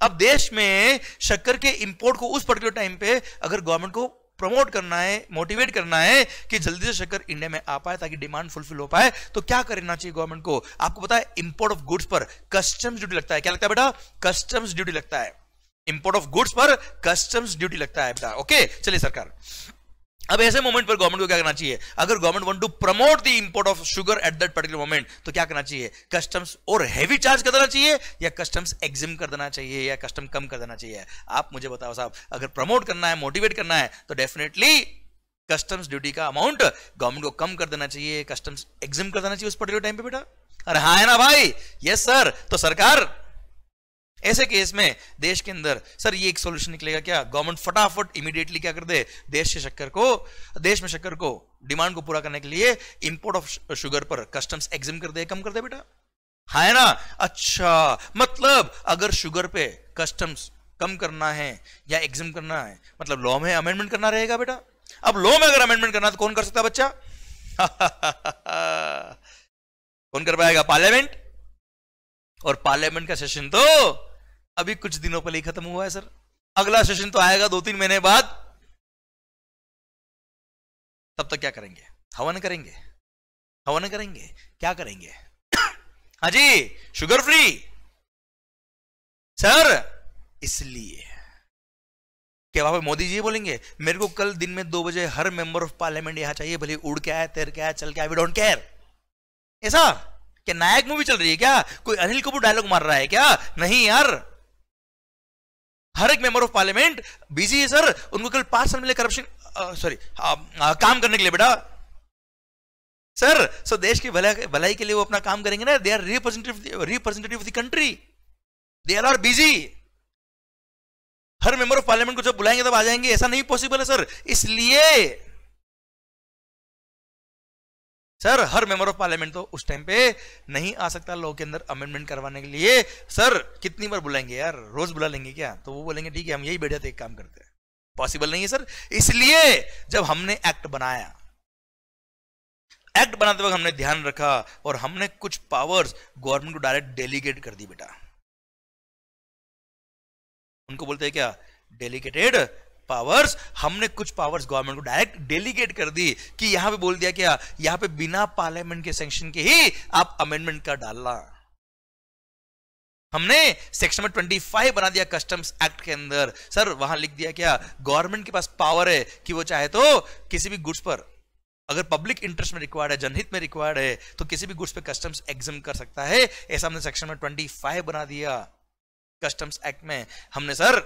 अब देश में शक्कर के इंपोर्ट को उस पर्टिकुलर टाइम पे अगर गवर्नमेंट को प्रमोट करना है मोटिवेट करना है कि जल्दी से शक्कर इंडिया में आ पाए ताकि डिमांड फुलफिल हो पाए तो क्या करना चाहिए गवर्नमेंट को आपको पता है इंपोर्ट ऑफ गुड्स पर कस्टम्स ड्यूटी लगता है क्या लगता है बेटा कस्टम्स ड्यूटी लगता है इंपोर्ट ऑफ गुड्स पर कस्टम्स ड्यूटी लगता है बेटा ओके चलिए सरकार अब ऐसे मोमेंट पर गवर्नमेंट को क्या करना चाहिए अगर government want to promote the import of sugar at that particular moment तो क्या करना चाहिए कस्टम्स और हैवी चार्ज कर देना चाहिए या कस्टम्स एग्जिम कर देना चाहिए या कस्टम कम कर देना चाहिए आप मुझे बताओ साहब अगर प्रमोट करना है मोटिवेट करना है तो डेफिनेटली कस्टम्स ड्यूटी का अमाउंट गवर्नमेंट को कम कर देना चाहिए कस्टम्स एग्जिम कर देना चाहिए उस पर्टिकुलर टाइम पे बेटा अरे हाँ है ना भाई यस सर तो सरकार ऐसे केस में देश के अंदर सर ये एक सॉल्यूशन निकलेगा क्या गवर्नमेंट फटाफट इमीडिएटली क्या कर दे देश से शक्कर को देश में शक्कर को डिमांड को पूरा करने के लिए इंपोर्ट ऑफ शुगर पर कस्टम्स एग्जिम कर दे कम कर दे बेटा है ना अच्छा मतलब अगर शुगर पे कस्टम्स कम करना है या एग्जिम करना है मतलब लॉ में अमेंडमेंट करना रहेगा बेटा अब लॉ में अगर अमेंडमेंट करना तो कौन कर सकता बच्चा कौन कर पाएगा पार्लियामेंट और पार्लियामेंट का सेशन तो अभी कुछ दिनों पहले ही खत्म हुआ है सर अगला सेशन तो आएगा दो तीन महीने बाद तब तक क्या करेंगे हवन करेंगे हवन करेंगे क्या करेंगे हाँ जी शुगर फ्री सर इसलिए क्या बाबा मोदी जी बोलेंगे मेरे को कल दिन में दो बजे हर मेंबर ऑफ पार्लियामेंट यहां चाहिए भले उड़ के आए तैर के आए चल के आए वी डोंट केयर ऐसा क्या नायक मूवी चल रही है क्या कोई अनिल कपूर डायलॉग मार रहा है क्या नहीं यार हर एक मेंबर ऑफ पार्लियामेंट बिजी है सर उनको कल पांच साल मिले करप्शन सॉरी काम करने के लिए बेटा सर सो देश की भलाई भलाई के लिए वो अपना काम करेंगे ना they are representative representative of the country they are are busy हर मेंबर ऑफ पार्लियामेंट को जब बुलाएंगे तब आ जाएंगे ऐसा नहीं पॉसिबल है सर इसलिए सर हर मेंबर ऑफ पार्लियामेंट तो उस टाइम पे नहीं आ सकता लॉ के अंदर अमेंडमेंट करवाने के लिए सर कितनी बार बुलाएंगे यार रोज बुला लेंगे क्या तो वो बोलेंगे ठीक है हम यही बैठे थे एक काम करते हैं पॉसिबल नहीं है सर इसलिए जब हमने एक्ट बनाया एक्ट बनाते वक्त हमने ध्यान रखा और हमने कुछ पावर्स गवर्नमेंट को डायरेक्ट डेलीगेट कर दी बेटा उनको बोलते हैं क्या डेलीगेटेड पावर्स हमने कुछ पावर्स गवर्नमेंट को डायरेक्ट डेलीगेट कर दी कि यहां पे बोल दिया क्या हाँ, यहां पे बिना पार्लियामेंट के सेंक्शन के ही आप अमेंडमेंट कर डालना हमने सेक्शन नंबर ट्वेंटी फाइव बना दिया कस्टम्स एक्ट के अंदर सर वहां लिख दिया क्या हाँ, गवर्नमेंट के पास पावर है कि वो चाहे तो किसी भी गुड्स पर अगर पब्लिक इंटरेस्ट में रिक्वायर्ड है जनहित में रिक्वायर्ड है तो किसी भी गुड्स पे कस्टम्स एग्जाम कर सकता है ऐसा हमने सेक्शन में 25 बना दिया कस्टम्स एक्ट में हमने सर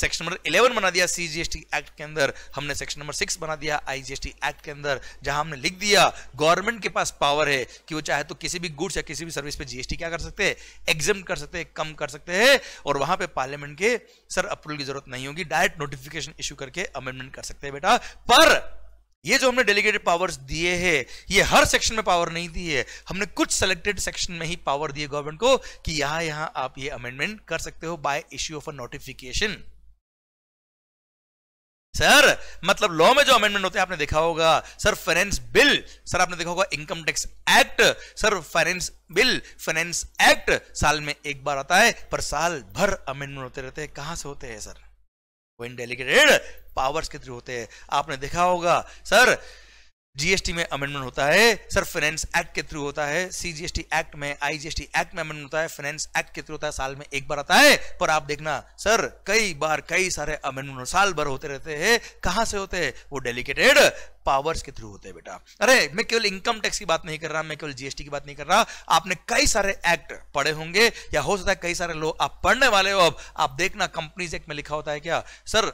सेक्शन नंबर 11 बना दिया सीजीएसटी एक्ट के अंदर हमने सेक्शन नंबर 6 बना दिया आईजीएसटी एक्ट के अंदर जहां हमने लिख दिया गवर्नमेंट के पास पावर है कि वो चाहे तो किसी भी गुड्स या किसी भी सर्विस पे जीएसटी क्या कर सकते हैं एग्जाम कर सकते हैं कम कर सकते हैं और वहां पे पार्लियामेंट के सर अप्रूवल की जरूरत नहीं होगी डायरेक्ट नोटिफिकेशन इश्यू करके अमेंडमेंट कर सकते हैं बेटा पर ये जो हमने डेलीगेटेड पावर्स दिए हैं ये हर सेक्शन में पावर नहीं दी है हमने कुछ सेलेक्टेड सेक्शन में ही पावर दिए गवर्नमेंट को कि यहां यहां आप ये अमेंडमेंट कर सकते हो by issue of a notification sir मतलब लॉ में जो अमेंडमेंट होते हैं आपने देखा होगा सर फाइनेंस बिल सर आपने देखा होगा income tax act sir finance bill finance act साल में एक बार आता है पर साल भर अमेंडमेंट होते रहते हैं कहां से होते हैं सर वो इन डेलीगेटेड पावर्स के थ्रू होते हैं आपने देखा होगा सर जीएसटी में अमेंडमेंट होता है सर फाइनेंस एक्ट के थ्रू होता है सीजीएसटी एक्ट में आईजीएसटी एक्ट में अमेंडमेंट होता है फाइनेंस एक्ट के थ्रू होता है साल में एक बार आता है पर आप देखना सर कई बार कई सारे अमेंडमेंट साल भर होते रहते हैं कहां से होते हैं वो डेलीकेटेड पावर्स के थ्रू होते हैं बेटा अरे मैं केवल इनकम टैक्स की बात नहीं कर रहा मैं केवल जीएसटी की बात नहीं कर रहा आपने कई सारे एक्ट पढ़े होंगे या हो सकता है कई सारे लोग आप पढ़ने वाले हो अब आप देखना कंपनीज एक्ट में लिखा होता है क्या sir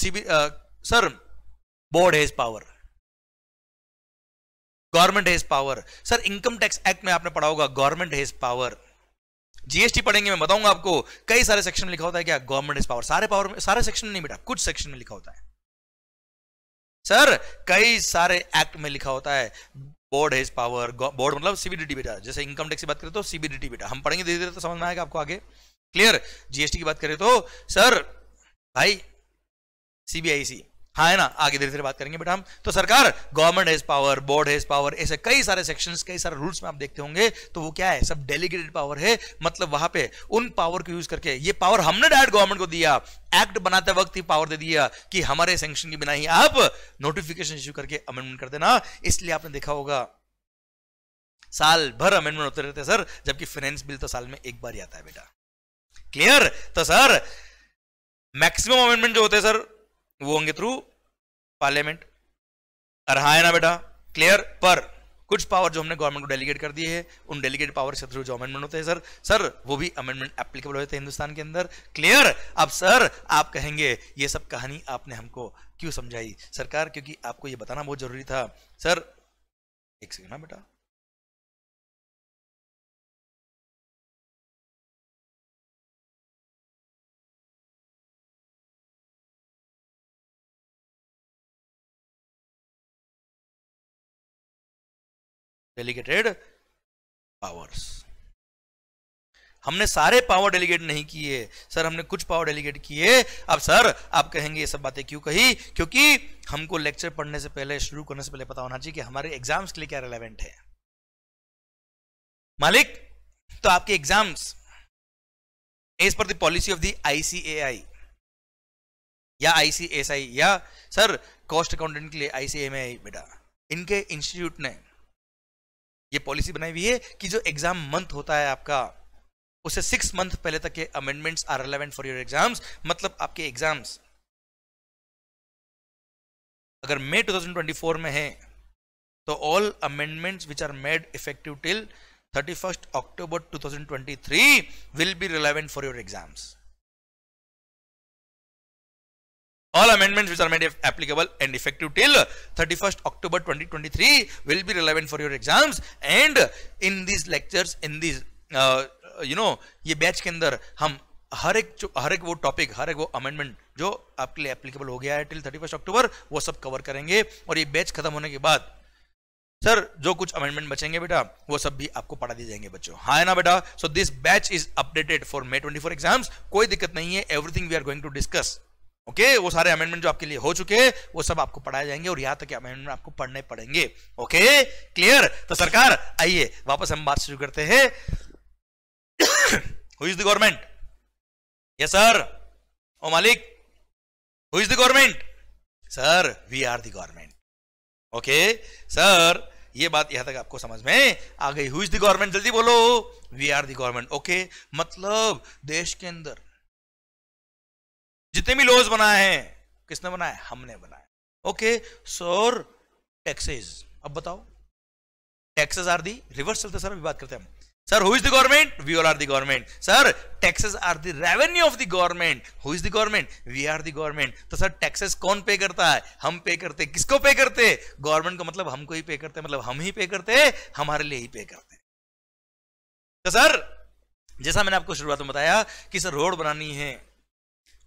CB sir board has power government has power sir income tax act में आपने पढ़ा होगा गवर्नमेंट हेज पावर जीएसटी पढ़ेंगे मैं बताऊंगा आपको कई सारे सेक्शन में लिखा होता है क्या गवर्नमेंट हेज पावर सारे पावर में सारे सेक्शन में नहीं बेटा कुछ सेक्शन में लिखा होता है सर कई सारे एक्ट में लिखा होता है बोर्ड हेज पावर बोर्ड मतलब सीबीडीटी बेटा जैसे इनकम टैक्स की बात करें तो सीबीडीटी बेटा हम पढ़ेंगे धीरे धीरे तो समझ में आएगा आपको आगे क्लियर जीएसटी की बात करें तो सर भाई सीबीआईसी हाँ है ना आगे धीरे धीरे बात करेंगे बट हम तो सरकार government has power board has power ऐसे कई सारे सेक्शन कई सारे रूल्स में आप देखते होंगे तो वो क्या है सब डेलीगेटेड पावर है मतलब वहां पे उन पावर को यूज करके ये पावर हमने डायरेक्ट गवर्नमेंट को दिया एक्ट बनाते वक्त ही पावर दे दिया कि हमारे सेंक्शन के बिना ही आप नोटिफिकेशन इश्यू करके अमेंडमेंट कर देना इसलिए आपने देखा होगा साल भर अमेंडमेंट होते रहते सर जबकि फाइनेंस बिल तो साल में एक बार ही आता है बेटा क्लियर तो सर मैक्सिमम अमेंडमेंट जो होते हैं सर वो होंगे थ्रू पार्लियामेंट रहा ना बेटा क्लियर पर कुछ पावर जो हमने गवर्नमेंट को डेलीगेट कर दिए है उन डेलीगेट पावर के थ्रू जो अमेंडमेंट होते हैं सर सर वो भी अमेंडमेंट एप्लीकेबल होते हैं हिंदुस्तान के अंदर क्लियर अब सर आप कहेंगे ये सब कहानी आपने हमको क्यों समझाई सरकार क्योंकि आपको ये बताना बहुत जरूरी था सर एक सेकेंड ना हाँ बेटा डेलीगेटेड पावर्स हमने सारे पावर डेलीगेट नहीं किए सर हमने कुछ पावर डेलीगेट किए अब सर आप कहेंगे ये सब बातें क्यों कही क्योंकि हमको लेक्चर पढ़ने से पहले शुरू करने से पहले पता होना चाहिए कि हमारे एग्जाम्स के लिए क्या रिलेवेंट है मालिक तो आपके exams as per policy of the ICAI या आईसीएसआई या सर कॉस्ट अकाउंटेंट के लिए आईसीएमआई बेटा इनके इंस्टीट्यूट ने ये पॉलिसी बनाई हुई है कि जो एग्जाम मंथ होता है आपका उसे सिक्स मंथ पहले तक के amendments are relevant for your exams मतलब आपके एग्जाम्स अगर मे 2024 में है तो all amendments which are made effective till 31st October 2023 will be relevant for your exams All amendments which are made applicable and effective till 31st October 2023 will be relevant for your exams and in these lectures, in these, uh, you know, ye batch ke andar hum har ek har ek wo topic har ek wo amendment jo aapke liye applicable ho gaya hai till 31st october wo sab cover karenge aur ye batch khatam hone ke baad sir जो कुछ अमेंडमेंट बचेंगे बेटा वो सब भी आपको पढ़ा दिए जाएंगे बच्चों हाँ है ना बेटा so this batch is updated for May 24 exams कोई दिक्कत नहीं है everything we are going to discuss okay okay, वो सारे अमेंडमेंट जो आपके लिए हो चुके हैं वो सब आपको पढ़ाए जाएंगे और यहां तक अमेंडमेंट आपको पढ़ने पड़ेंगे ओके क्लियर तो सरकार आइए वापस हम बात शुरू करते हैं who is the government yes sir ओ मालिक who is the government sir we are the government okay sir ये बात यहां तक आपको समझ में आ गई हु इज द गवर्नमेंट जल्दी बोलो we are the government okay मतलब देश के अंदर जितने भी लॉज बनाए हैं किसने बनाए हमने बनाए ओके सर टैक्सेस अब बताओ टैक्सेस आर दी रिवर्स चलते सर अभी बात करते हैं sir who is the government we all are the government sir taxes are the revenue of the government who is the government we are the government तो सर टैक्सेस कौन पे करता है हम पे करते किसको पे करते गवर्नमेंट को मतलब हमको ही पे करते मतलब हम ही पे करते हमारे लिए ही पे करते तो सर जैसा मैंने आपको शुरुआत में बताया कि सर रोड बनानी है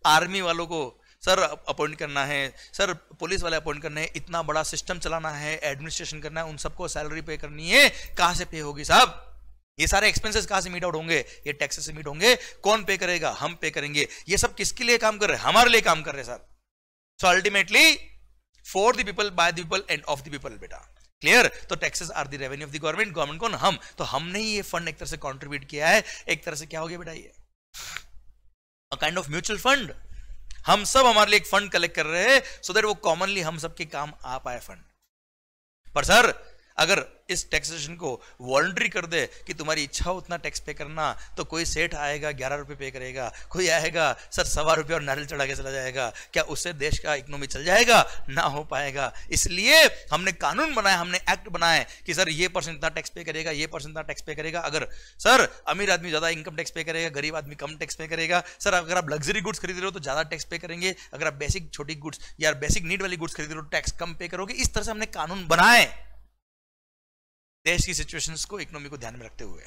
आर्मी वालों को सर अपॉइंट करना है सर पुलिस वाले अपॉइंट करना है इतना बड़ा सिस्टम चलाना है एडमिनिस्ट्रेशन करना है उन सबको सैलरी पे करनी है कहाँ से पे होगी साहब ये सारे एक्सपेंसेस कहाँ से मीट आउट होंगे ये टैक्सेस से मीट होंगे कौन पे करेगा हम पे करेंगे ये सब किसके लिए काम कर रहे हैं हमारे लिए काम कर रहे हैं sir so ultimately for the people by the people and of the people बेटा क्लियर तो taxes are the revenue of the government government कौन हम तो हमने ही ये फंड एक तरह से कॉन्ट्रीब्यूट किया है एक तरह से क्या हो गया बेटा ये a kind of mutual fund हम सब हमारे लिए एक फंड कलेक्ट कर रहे हैं सो so दैट वो कॉमनली हम सबके काम आ पाए फंड पर सर अगर इस टैक्सेशन को वॉल्ट्री कर दे कि तुम्हारी इच्छा उतना टैक्स पे करना तो कोई सेठ आएगा ग्यारह रुपये पे करेगा कोई आएगा सर सवा रुपये और नारियल चढ़ा के चला जाएगा क्या उससे देश का इकोनॉमी चल जाएगा ना हो पाएगा इसलिए हमने कानून बनाया हमने एक्ट बनाए कि सर ये परसेंट इतना टैक्स पे करेगा ये परसेंट इतना टैक्स पे करेगा अगर सर अमीर आदमी ज़्यादा इनकम टैक्स पे करेगा गरीब आदमी कम टैक्स पे करेगा सर अगर आप लग्जरी गुड्स खरीद रहे हो तो ज़्यादा टैक्स पे करेंगे अगर आप बेसिक छोटी गुड्स या बेसिक नीड वाली गुड्स खरीद रहे हो टैक्स तो कम पे करोगे इस तरह से हमने कानून बनाए देश की सिचुएशंस को इकोनॉमी को ध्यान में रखते हुए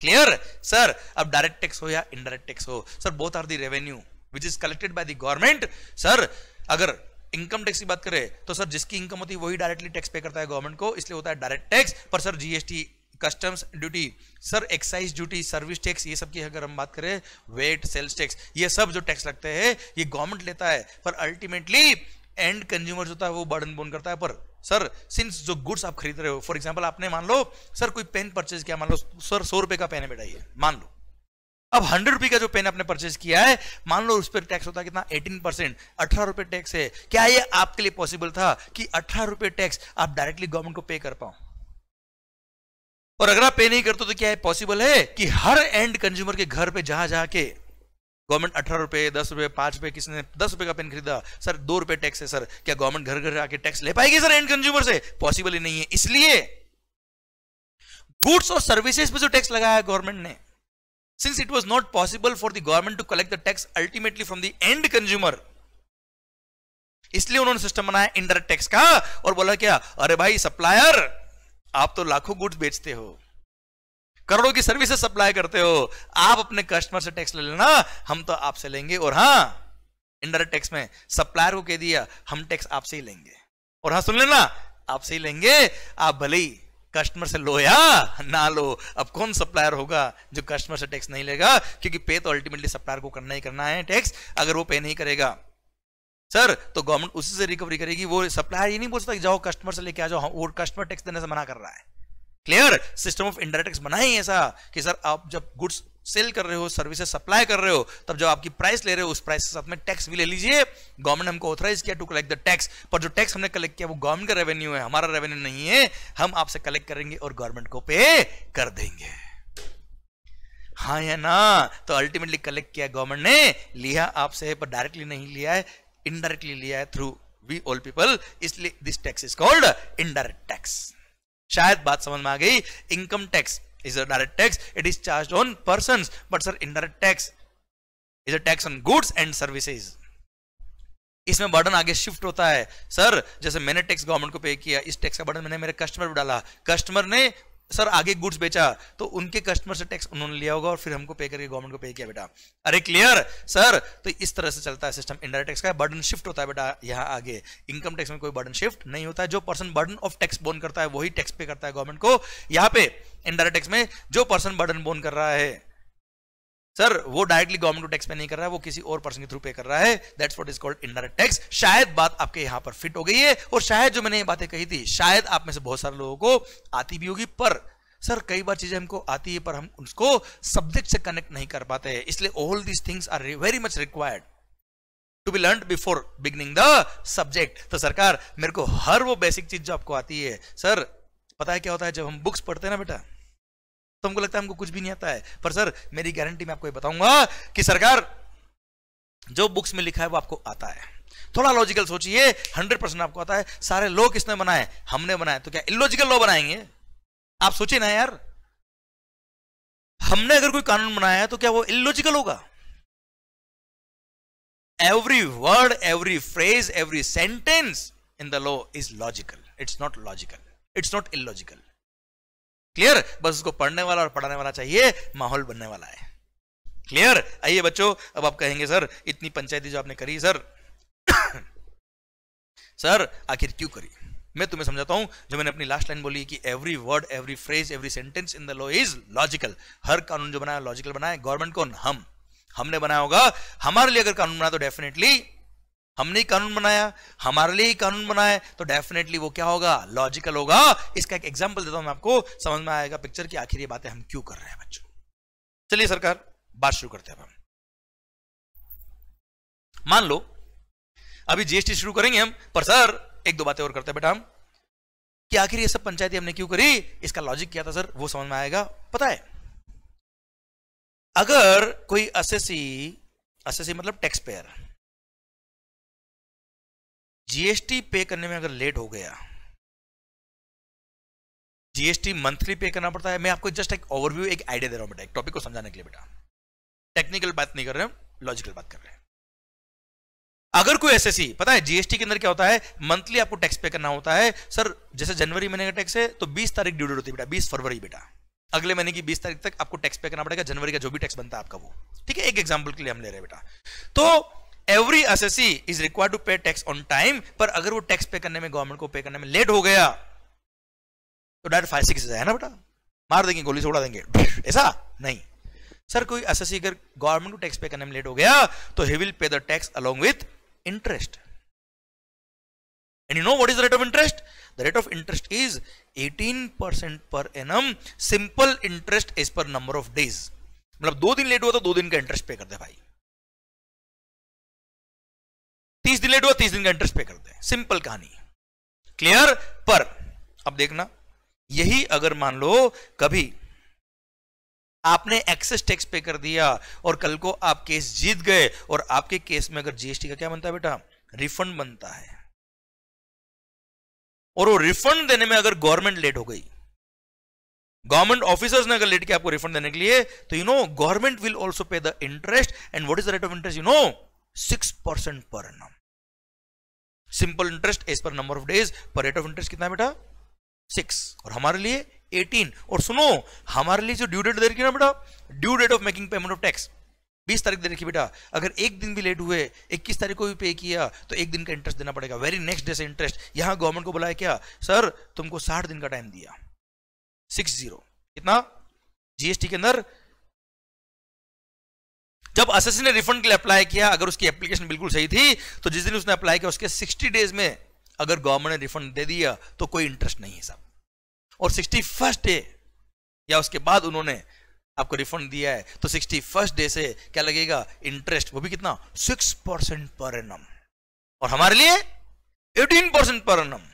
क्लियर सर अब डायरेक्ट टैक्स हो या इनडायरेक्ट टैक्स हो sir both are the revenue which is collected by the government sir अगर इनकम टैक्स की बात करें तो सर जिसकी इनकम होती है वही डायरेक्टली टैक्स पे करता है गवर्नमेंट को इसलिए होता है डायरेक्ट टैक्स पर sir GST customs duty sir excise duty service tax ये सब की अगर हम बात करें वेट सेल्स टैक्स ये सब जो टैक्स लगते हैं ये गवर्नमेंट लेता है पर अल्टीमेटली एंड कंज्यूमर जो होता है वो बर्डन बोन करता है पर सर सिंस जो गुड्स आप खरीद रहे हो फॉर एग्जाम्पल आपने मान लो सर कोई पेन परचेज किया मान लो सर सौ रुपए का पेन है बेटा ये मान लो अब हंड्रेड रुपये का जो पेन आपने परचेज किया है मान लो उस पर टैक्स होता है कितना एटीन परसेंट अठारह रुपए टैक्स है क्या ये आपके लिए पॉसिबल था कि अठारह रुपए टैक्स आप डायरेक्टली गवर्नमेंट को पे कर पाओ और अगर आप पे नहीं करते तो क्या है पॉसिबल है कि हर एंड कंज्यूमर के घर पे जहां जाके गवर्नमेंट अठारह रुपए दस रुपए पांच रुपए किसने दस रुपए का पेन खरीदा सर दो रुपए टैक्स है सर क्या गवर्नमेंट घर घर आके टैक्स ले पाएगी सर एंड कंज्यूमर से पॉसिबल ही नहीं है इसलिए गुड्स और सर्विसेज पे जो टैक्स लगाया गवर्नमेंट ने since it was not possible for the government to collect the tax ultimately from the end consumer इसलिए उन्होंने सिस्टम बनाया इंडायरेक्ट टैक्स का और बोला क्या अरे भाई सप्लायर आप तो लाखों गुड्स बेचते हो करोड़ों की सर्विसेज सप्लाई करते हो आप अपने कस्टमर से टैक्स ले लेना हम तो आपसे लेंगे और हाँ इंडायरेक्ट टैक्स में सप्लायर को कह दिया हम टैक्स आपसे ही लेंगे और हाँ सुन लेना आपसे ही लेंगे आप भले ही कस्टमर से लो या ना लो अब कौन सप्लायर होगा जो कस्टमर से टैक्स नहीं लेगा क्योंकि पे तो अल्टीमेटली सप्लायर को करना ही करना है टैक्स अगर वो पे नहीं करेगा सर तो गवर्नमेंट उसी से रिकवरी करेगी वो सप्लायर ये नहीं बोल सकता जाओ कस्टमर से लेके आ जाओ वो कस्टमर टैक्स देने से मना कर रहा है क्लियर सिस्टम ऑफ इंडायरेक्ट बना ही ऐसा कि सर आप जब गुड्स सेल कर रहे हो सर्विसेज सप्लाई कर रहे हो तब जब आपकी प्राइस ले रहे हो उस प्राइस के साथ में टैक्स भी ले लीजिए गवर्नमेंट हमको ऑथराइज किया टू कलेक्ट द टैक्स पर जो टैक्स हमने कलेक्ट किया वो गवर्नमेंट का रेवेन्यू है हमारा रेवेन्यू नहीं है हम आपसे कलेक्ट करेंगे और गवर्नमेंट को पे कर देंगे हाँ या ना तो अल्टीमेटली कलेक्ट किया गवर्नमेंट ने लिया आपसे पर डायरेक्टली नहीं लिया है इनडायरेक्टली लिया है थ्रू वी ऑल पीपल इसलिए this tax is called indirect tax शायद बात समझ में आ गई income tax is a direct tax it is charge on person but sir indirect tax is a tax on goods and services इसमें बर्डन आगे शिफ्ट होता है सर जैसे मैंने टैक्स गवर्नमेंट को पे किया इस टैक्स का बर्डन मैंने मेरे कस्टमर को डाला कस्टमर ने सर आगे गुड्स बेचा तो उनके कस्टमर से टैक्स उन्होंने लिया होगा और फिर हमको पे करके गवर्नमेंट को पे किया बेटा अरे क्लियर सर तो इस तरह से चलता है सिस्टम इंडायरेक्ट टैक्स का बर्डन शिफ्ट होता है बेटा यहाँ आगे इनकम टैक्स में कोई बर्डन शिफ्ट नहीं होता है जो person burden of tax borne करता है वही टैक्स पे करता है गवर्नमेंट को यहाँ पे इंडायरेक्ट टैक्स में जो पर्सन बर्डन बोन कर रहा है सर वो डायरेक्टली गवर्नमेंट को टैक्स पे नहीं कर रहा है वो किसी और पर्सन के थ्रू पे कर रहा है that's what is called indirect tax शायद बात आपके यहां पर फिट हो गई है और शायद जो मैंने ये बातें कही थी शायद आप में से बहुत सारे लोगों को आती भी होगी पर सर कई बार चीजें हमको आती है पर हम उसको सब्जेक्ट से कनेक्ट नहीं कर पाते हैं इसलिए all these things are very much required to be learn before beginning the subject तो सरकार मेरे को हर वो बेसिक चीज जो आपको आती है सर पता है क्या होता है जब हम बुक्स पढ़ते हैं ना बेटा तो हमको लगता है हमको कुछ भी नहीं आता है पर सर मेरी गारंटी मैं आपको ये बताऊंगा कि सरकार जो बुक्स में लिखा है वो आपको आता है थोड़ा लॉजिकल सोचिए हंड्रेड परसेंट आपको आता है सारे लोग किसने बनाए हमने बनाए तो क्या इलॉजिकल लॉ बनाएंगे आप सोचिए ना यार हमने अगर कोई कानून बनाया है तो क्या वो इलॉजिकल होगा every word every phrase every sentence in the law is logical it's not logical it's not illogical clear बस उसको पढ़ने वाला और पढ़ाने वाला चाहिए माहौल बनने वाला है क्लियर आइए बच्चों अब आप कहेंगे सर इतनी पंचायती जो आपने करी सर सर आखिर क्यों करी मैं तुम्हें समझाता हूं जो मैंने अपनी लास्ट लाइन बोली कि every word every phrase every sentence in the law is logical हर कानून जो बनाया लॉजिकल बनाया गवर्नमेंट कौन हम हमने बनाया होगा हमारे लिए अगर कानून बना तो डेफिनेटली हमने ही कानून बनाया हमारे लिए ही कानून बनाया तो डेफिनेटली वो क्या होगा लॉजिकल होगा इसका एक एग्जाम्पल देता हूं आपको समझ में आएगा पिक्चर की आखिर ये बातें हम क्यों कर रहे हैं बच्चों चलिए सरकार बात शुरू करते हैं हम मान लो अभी जीएसटी शुरू करेंगे हम पर सर एक दो बातें और करते हैं बेटा हम कि आखिर ये सब पंचायती हमने क्यों करी इसका लॉजिक क्या था सर वो समझ में आएगा पता है अगर कोई असेसी असेसी मतलब टैक्स पेयर जीएसटी पे करने में अगर लेट हो गया जीएसटी मंथली पे करना पड़ता है मैं आपको जस्ट एक ओवरव्यू एक आइडिया दे रहा हूं बेटा एक टॉपिक को समझाने के लिए बेटा टेक्निकल बात नहीं कर रहे हम लॉजिकल बात कर रहे हैं अगर कोई एसएससी पता है जीएसटी के अंदर क्या होता है मंथली आपको टैक्स पे करना होता है सर जैसे जनवरी महीने का टैक्स है तो 20 तारीख ड्यू डेट होती है बेटा 20 फरवरी बेटा अगले महीने की 20 तारीख तक आपको टैक्स पे करना पड़ेगा जनवरी का जो भी टैक्स बनता है आपका वो ठीक है एक एग्जाम्पल के लिए हम ले रहे हैं बेटा तो every assessee is required to pay tax on time पर अगर वो टैक्स पे करने में गवर्नमेंट को पे करने में लेट हो गया तो डायरेक्ट फाइव सिक्स है ना बेटा मार देंगे गोली से उड़ा देंगे ऐसा नहीं सर कोई असेसी अगर गवर्नमेंट को टैक्स पे करने में लेट हो गया तो he will pay the tax along with interest and you know what is the rate of interest the rate of interest is 18 percent per annum simple interest is per number of days मतलब दो दिन लेट हुआ तो दो दिन का इंटरेस्ट पे कर दे भाई तीस दिन लेट हुआ तीस दिन का इंटरेस्ट पे कर दे सिंपल कहानी क्लियर पर अब देखना यही अगर मान लो कभी आपने एक्सेस टैक्स पे कर दिया और कल को आप केस जीत गए और आपके केस में अगर जीएसटी का क्या बनता है बेटा रिफंड बनता है और वो रिफंड देने में अगर गवर्नमेंट लेट हो गई गवर्नमेंट ऑफिसर्स ने अगर लेट किया आपको रिफंड देने के लिए तो you know government will also pay the interest and what is the rate of interest you know six percent per annum simple interest as per number of days पर रेट ऑफ इंटरेस्ट कितना बेटा सिक्स और हमारे लिए एटीन और सुनो हमारे लिए जो ड्यू डेट दे रखी ना बेटा due date of making payment of tax बीस तारीख दे रखी बेटा अगर एक दिन भी लेट हुए इक्कीस तारीख को भी पे किया तो एक दिन का इंटरेस्ट देना पड़ेगा वेरी नेक्स्ट डे से इंटरेस्ट यहां गवर्नमेंट को बुलाया क्या सर तुमको साठ दिन का टाइम दिया सिक्स जीरो कितना जीएसटी के अंदर जब असेसी ने रिफंड के लिए अप्लाई किया अगर उसकी एप्लीकेशन बिल्कुल सही थी तो जिस दिन उसने अप्लाई किया उसके 60 डेज में अगर गवर्नमेंट ने रिफंड दे दिया तो कोई इंटरेस्ट नहीं है सब और सिक्सटी डे या उसके बाद उन्होंने आपको रिफंड दिया है तो सिक्सटी फर्स्ट डे से क्या लगेगा इंटरेस्ट वो भी कितना सिक्स परसेंट पर एनम और हमारे लिए एटीन परसेंट पर एनम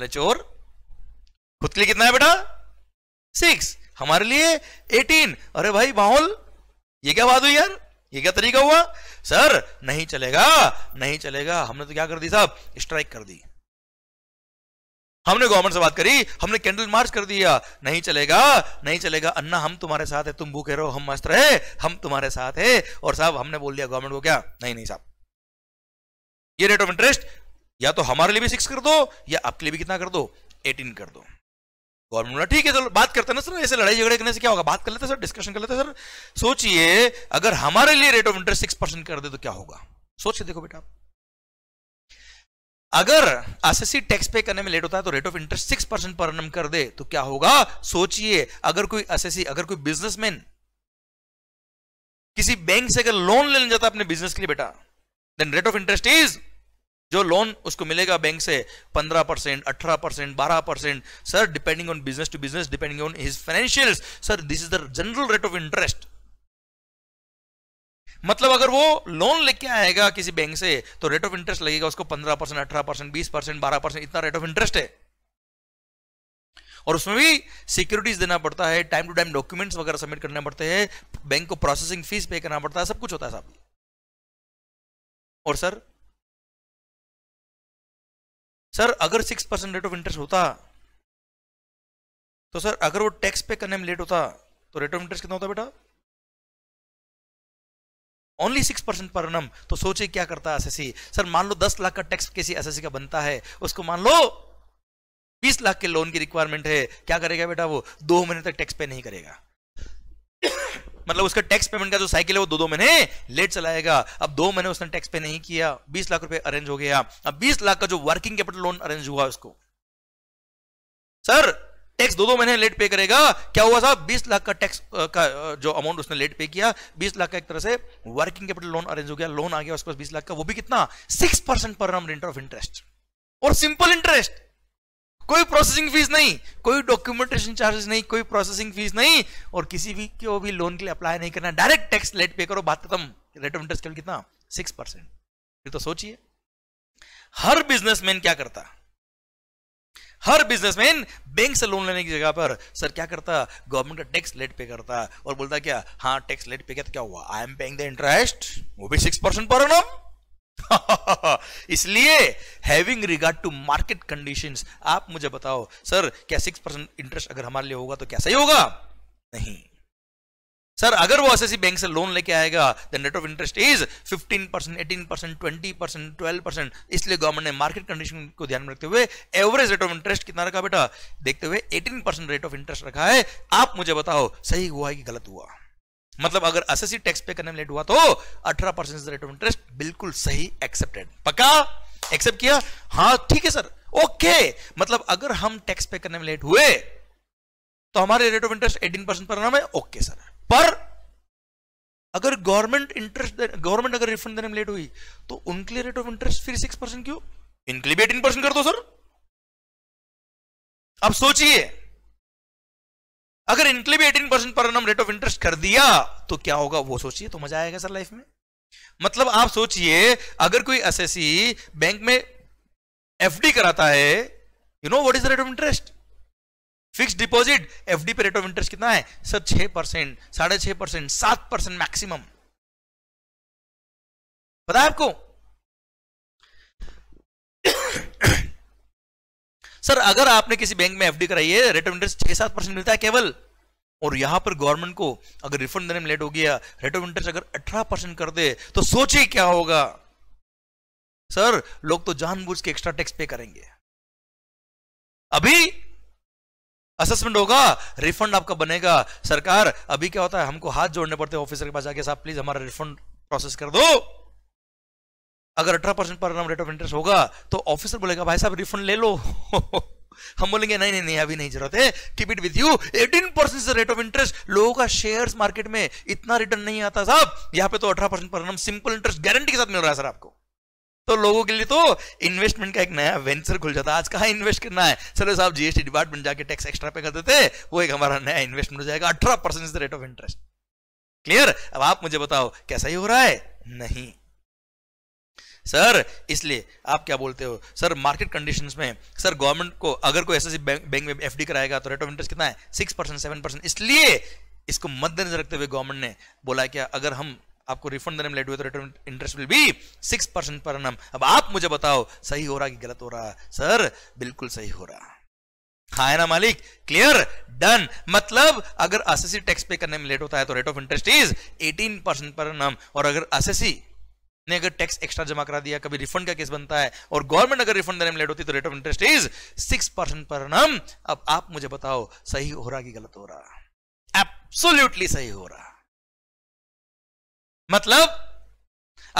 अरे चोर खुद के लिए कितना है बेटा सिक्स हमारे लिए एटीन अरे भाई माहौल ये क्या बात हुई यार ये क्या तरीका हुआ सर नहीं चलेगा नहीं चलेगा हमने तो क्या कर दी साहब स्ट्राइक कर दी हमने गवर्नमेंट से बात करी हमने कैंडल मार्च कर दिया नहीं चलेगा नहीं चलेगा अन्ना हम तुम्हारे साथ है तुम भूखे रहो हम मस्त रहे हम तुम्हारे साथ है और साहब हमने बोल दिया गवर्नमेंट को क्या नहीं नहीं साहब ये रेट ऑफ इंटरेस्ट या तो हमारे लिए भी सिक्स कर दो या आपके लिए भी कितना कर दो एटीन कर दो फॉर्मूला ठीक है चलो बात करते हैं ना सर ऐसे लड़ाई झगड़े करने से क्या होगा बात कर लेते सर डिस्कशन कर लेते सर सोचिए अगर हमारे लिए rate of interest six percent कर दे तो क्या होगा सोच के देखो बेटा अगर एसएससी टैक्स पे करने में लेट होता है तो rate of interest six percent per annum कर दे तो क्या होगा सोचिए अगर कोई एसएससी अगर कोई बिजनेसमैन किसी बैंक से अगर लोन लेने जाता है अपने बिजनेस के लिए बेटा then rate of interest is जो लोन उसको मिलेगा बैंक से 15 परसेंट अठारह परसेंट बारह percent sir depending on business to business depending on his financial sir this is the general rate of interest मतलब अगर वो लोन लेके आएगा किसी बैंक से तो रेट ऑफ इंटरेस्ट लगेगा उसको 15 परसेंट अठारह परसेंट बीस परसेंट बारह परसेंट इतना रेट ऑफ इंटरेस्ट है और उसमें भी सिक्योरिटीज देना पड़ता है टाइम टू टाइम डॉक्यूमेंट्स वगैरह सबमिट करने पड़ते हैं बैंक को प्रोसेसिंग फीस पे करना पड़ता है सब कुछ होता है साहब और सर सर अगर six percent rate of interest होता तो सर अगर वो टैक्स पे करने में लेट होता तो रेट ऑफ इंटरेस्ट कितना होता बेटा ओनली सिक्स परसेंट पर नम तो सोचे क्या करता है एसएससी सर मान लो दस लाख का टैक्स किसी एसएससी का बनता है उसको मान लो बीस लाख के लोन की रिक्वायरमेंट है क्या करेगा बेटा वो दो महीने तक टैक्स पे नहीं करेगा मतलब उसका टैक्स पेमेंट का जो साइकिल है वो दो दो महीने लेट चलाएगा अब दो महीने उसने टैक्स पे नहीं किया बीस लाख रुपए अरेंज हो गया अब बीस लाख का जो वर्किंग कैपिटल लोन अरेंज हुआ उसको सर टैक्स दो दो महीने लेट पे करेगा क्या हुआ साहब बीस लाख का टैक्स का जो अमाउंट उसने लेट पे किया बीस लाख का एक तरह से वर्किंग कैपिटल लोन अरेंज हो गया लोन आ गया उसके पास बीस लाख का वो भी कितना सिक्स परसेंट पर रेट ऑफ इंटरेस्ट और सिंपल इंटरेस्ट कोई प्रोसेसिंग फीस नहीं कोई डॉक्यूमेंटेशन चार्जेस नहीं कोई प्रोसेसिंग फीस नहीं और किसी भी को भी लोन के लिए अप्लाई नहीं करना डायरेक्ट टैक्स लेट पे करो बात खत्म रेट ऑफ इंटरेस्ट कितना सिक्स परसेंट ये तो सोचिए हर बिजनेसमैन क्या करता हर बिजनेसमैन बैंक से लोन लेने की जगह पर सर क्या करता गवर्नमेंट का टैक्स लेट पे करता और बोलता क्या हाँ टैक्स लेट पे किया तो क्या हुआ I am paying the interest वो भी सिक्स परसेंट पर इसलिए having regard to market condition आप मुझे बताओ सर क्या सिक्स परसेंट इंटरेस्ट अगर हमारे लिए होगा तो क्या सही होगा नहीं सर अगर वो एस बैंक से लोन लेके आएगा the net of interest is 15 percent eighteen percent twenty percent twelve percent इसलिए गवर्नमेंट ने मार्केट कंडीशन को ध्यान में रखते हुए एवरेज रेट ऑफ इंटरेस्ट कितना रखा बेटा देखते हुए 18 परसेंट रेट ऑफ इंटरेस्ट रखा है आप मुझे बताओ सही हुआ है कि गलत हुआ मतलब अगर असेसी टैक्स पे करने में लेट हुआ तो 18 परसेंट रेट ऑफ इंटरेस्ट बिल्कुल सही एक्सेप्टेड पक्का एक्सेप्ट किया हाँ ठीक है सर ओके मतलब अगर हम टैक्स पे करने में लेट हुए तो हमारे रेट ऑफ इंटरेस्ट 18 परसेंट पर नाम है ओके सर पर अगर गवर्नमेंट इंटरेस्ट गवर्नमेंट अगर रिफंड देने में लेट हुई तो उनके लिए रेट ऑफ इंटरेस्ट फिर सिक्स परसेंट क्यों इनके लिए भी एटीन परसेंट कर दो सर अब सोचिए अगर इनके लिए भी 18 परसेंट पर रेट ऑफ इंटरेस्ट कर दिया तो क्या होगा वो सोचिए तो मजा आएगा सर लाइफ में मतलब आप सोचिए अगर कोई एस बैंक में डी कराता है you know what is the rate of interest fix deposit FD पे रेट ऑफ इंटरेस्ट कितना है सर छह परसेंट साढ़े छह परसेंट सात परसेंट मैक्सिमम पता है आपको सर अगर आपने किसी बैंक में एफडी कराई है रेट ऑफ इंटरेस्ट छह सात परसेंट मिलता है केवल और यहां पर गवर्नमेंट को अगर रिफंड देने में लेट हो गया रेट ऑफ इंटरेस्ट अगर अठारह परसेंट कर दे तो सोचिए क्या होगा सर लोग तो जानबूझ के एक्स्ट्रा टैक्स पे करेंगे अभी असेसमेंट होगा रिफंड आपका बनेगा सरकार अभी क्या होता है हमको हाथ जोड़ने पड़ते हैं ऑफिसर के पास जाके साहब प्लीज हमारा रिफंड प्रोसेस कर दो अगर अठारह परसेंट पर रेट ऑफ इंटरेस्ट होगा तो ऑफिसर बोलेगा भाई साहब रिफंड ले लो हम बोलेंगे नहीं नहीं नहीं अभी नहीं जरूरत है keep it with you 18 percent rate of interest लोगों का शेयर्स मार्केट में इतना रिटर्न नहीं आता साहब यहाँ पे तो 18 परसेंट पर सिंपल इंटरेस्ट गारंटी के साथ मिल रहा है सर आपको तो लोगों के लिए तो इन्वेस्टमेंट का एक नया वेंचर खुल जाता है आज कहा इन्वेस्ट करना है सर साहब जीएसटी डिपार्टमेंट जाके टैक्स एक्स्ट्रा पे कर देते वो एक हमारा नया इन्वेस्टमेंट हो जाएगा अठारह percent rate of interest clear अब आप मुझे बताओ कैसा ही हो रहा है नहीं सर इसलिए आप क्या बोलते हो सर मार्केट कंडीशन में सर गवर्नमेंट को अगर कोई एस बैंक, में एफ कराएगा तो रेट ऑफ इंटरेस्ट कितना है सिक्स परसेंट सेवन परसेंट इसलिए इसको मद्देनजर रखते हुए गवर्नमेंट ने बोला क्या अगर हम आपको रिफंड देने में लेट हुए तो rate of interest will be six percent per annum अब आप मुझे बताओ सही हो रहा कि गलत हो रहा सर बिल्कुल सही हो रहा हाँ है ना मालिक क्लियर डन मतलब अगर असेसी टैक्स पे करने में लेट होता है तो rate of interest is 18 percent per annum और अगर असेसी ने अगर टैक्स एक्स्ट्रा जमा करा दिया कभी रिफंड का केस बनता है और गवर्नमेंट अगर रिफंड देने में लेट होती तो rate of interest is six percent per annum अब आप मुझे बताओ सही हो रहा कि गलत हो रहा एब्सोल्यूटली सही हो रहा मतलब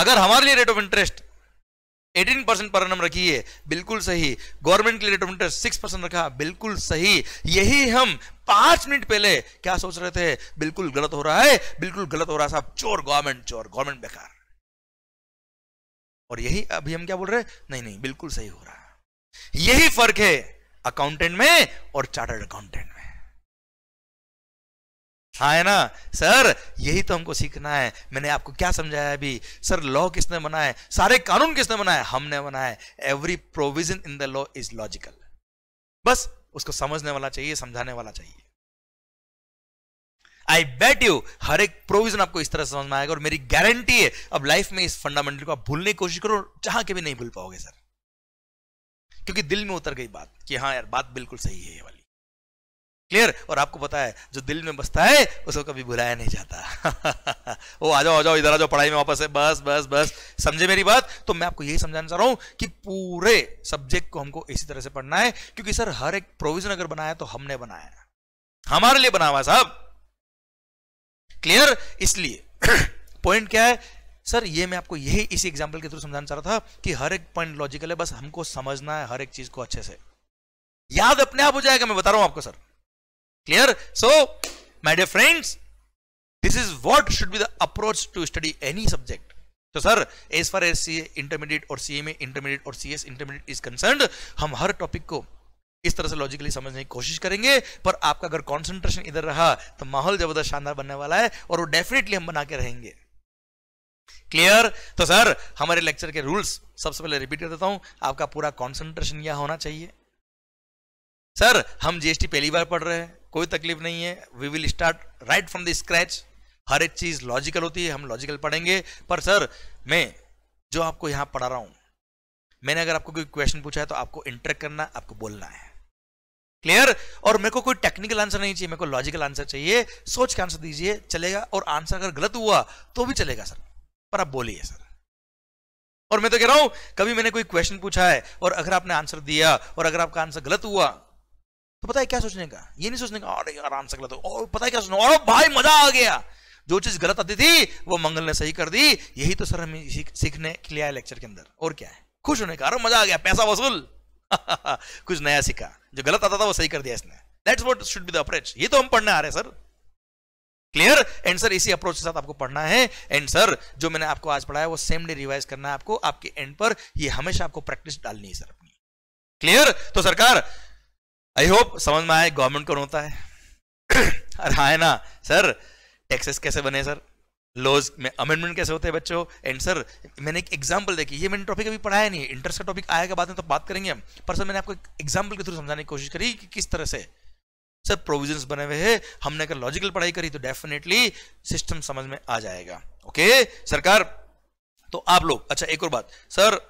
अगर हमारे लिए rate of interest 18 percent per नम रखिए बिल्कुल सही गवर्नमेंट के लिए rate of interest six percent रखा बिल्कुल सही यही हम पांच मिनट पहले क्या सोच रहे थे बिल्कुल गलत हो रहा है बिल्कुल गलत हो रहा है साहब चोर गवर्नमेंट चोर गवर्नमेंट बेकार और यही अभी हम क्या बोल रहे हैं नहीं नहीं बिल्कुल सही हो रहा है यही फर्क है अकाउंटेंट में और चार्टर्ड अकाउंटेंट में हाँ है ना सर यही तो हमको सीखना है मैंने आपको क्या समझाया अभी सर लॉ किसने बनाए सारे कानून किसने बनाए हमने बनाए every provision in the law is logical बस उसको समझने वाला चाहिए समझाने वाला चाहिए आई बेट यू हर एक प्रोविजन आपको इस तरह समझ में आएगा और मेरी गारंटी है अब लाइफ में इस फंडामेंटल को आप भूलने की कोशिश करो चाह के भी नहीं भूल पाओगे सर क्योंकि दिल में उतर गई बात कि हाँ यार बात बिल्कुल सही है ये वाली क्लियर और आपको पता है जो दिल में बसता है उसको कभी भुलाया नहीं जाता ओ आ जाओ आ जाओ इधर आ जाओ पढ़ाई में वापस है बस बस बस समझे मेरी बात तो मैं आपको यही समझाना चाह रहा हूं कि पूरे सब्जेक्ट को हमको इसी तरह से पढ़ना है क्योंकि सर हर एक प्रोविजन अगर बनाया तो हमने बनाया हमारे लिए बना हुआ साहब क्लियर इसलिए पॉइंट क्या है सर ये मैं आपको यही इसी एग्जाम्पल के थ्रू समझाना चाह रहा था कि हर एक पॉइंट लॉजिकल है बस हमको समझना है हर एक चीज को अच्छे से याद अपने आप हो जाएगा मैं बता रहा हूं आपको sir clear so my dear friends this is what should be the approach to study any subject तो sir as far as C intermediate और सीए में इंटरमीडिएट और सीएस इंटरमीडिएट इज कंसर्न हम हर टॉपिक को इस तरह से लॉजिकली समझने की कोशिश करेंगे पर आपका अगर कॉन्सेंट्रेशन इधर रहा तो माहौल जबरदस्त शानदार बनने वाला है और वो डेफिनेटली हम बना के रहेंगे क्लियर तो सर हमारे लेक्चर के रूल्स सबसे पहले रिपीट कर देता हूं आपका पूरा कॉन्सेंट्रेशन यह होना चाहिए सर हम जीएसटी पहली बार पढ़ रहे हैं कोई तकलीफ नहीं है we will start right from the scratch हर एक चीज लॉजिकल होती है हम लॉजिकल पढ़ेंगे पर सर मैं जो आपको यहां पढ़ा रहा हूं मैंने अगर आपको कोई क्वेश्चन पूछा है तो आपको इंटरेक्ट करना आपको बोलना है क्लियर और मेरे को कोई टेक्निकल आंसर नहीं चाहिए मेरे को लॉजिकल आंसर चाहिए सोच के आंसर दीजिए चलेगा और आंसर अगर गलत हुआ तो भी चलेगा सर पर आप बोलिए सर और मैं तो कह रहा हूं कभी मैंने कोई क्वेश्चन पूछा है और अगर आपने आंसर दिया और अगर आपका आंसर गलत हुआ तो पता है क्या सोचने का ये नहीं सोचने का अरे यार आंसर गलत हो और पता है क्या सोचना और भाई मजा आ गया जो चीज गलत आती थी वो मंगल ने सही कर दी यही तो सर हमें सीखने के लिए आया लेक्चर के अंदर और क्या है खुश होने का अरे मजा आ गया पैसा वसूल कुछ नया सीखा जो गलत आता था वो सही कर दिया इसने that's what should be the approach ये तो हम पढ़ने आ रहे हैं सर क्लियर एंड सर इसी अप्रोच के साथ आपको पढ़ना है एंड सर जो मैंने आपको आज पढ़ाया वो सेम डे रिवाइज करना है आपको आपके एंड पर ये हमेशा आपको प्रैक्टिस डालनी है सर अपनी क्लियर तो सरकार आई होप समझ में आए गवर्नमेंट कौन होता है अरे हाँ ना सर टैक्सेस कैसे बने सर लॉज में अमेंडमेंट कैसे होते हैं बच्चों एंड सर मैंने एक एग्जाम्पल देखी ये मैंने टॉपिक अभी पढ़ाया नहीं है इंटरेस्ट का टॉपिक आएगा बाद में तो बात करेंगे हम पर सर मैंने आपको एक एग्जाम्पल के थ्रू समझाने की कोशिश करी कि किस तरह से सर प्रोविजन बने हुए हैं हमने अगर लॉजिकल पढ़ाई करी तो डेफिनेटली सिस्टम समझ में आ जाएगा ओके सरकार तो आप लोग अच्छा एक और बात सर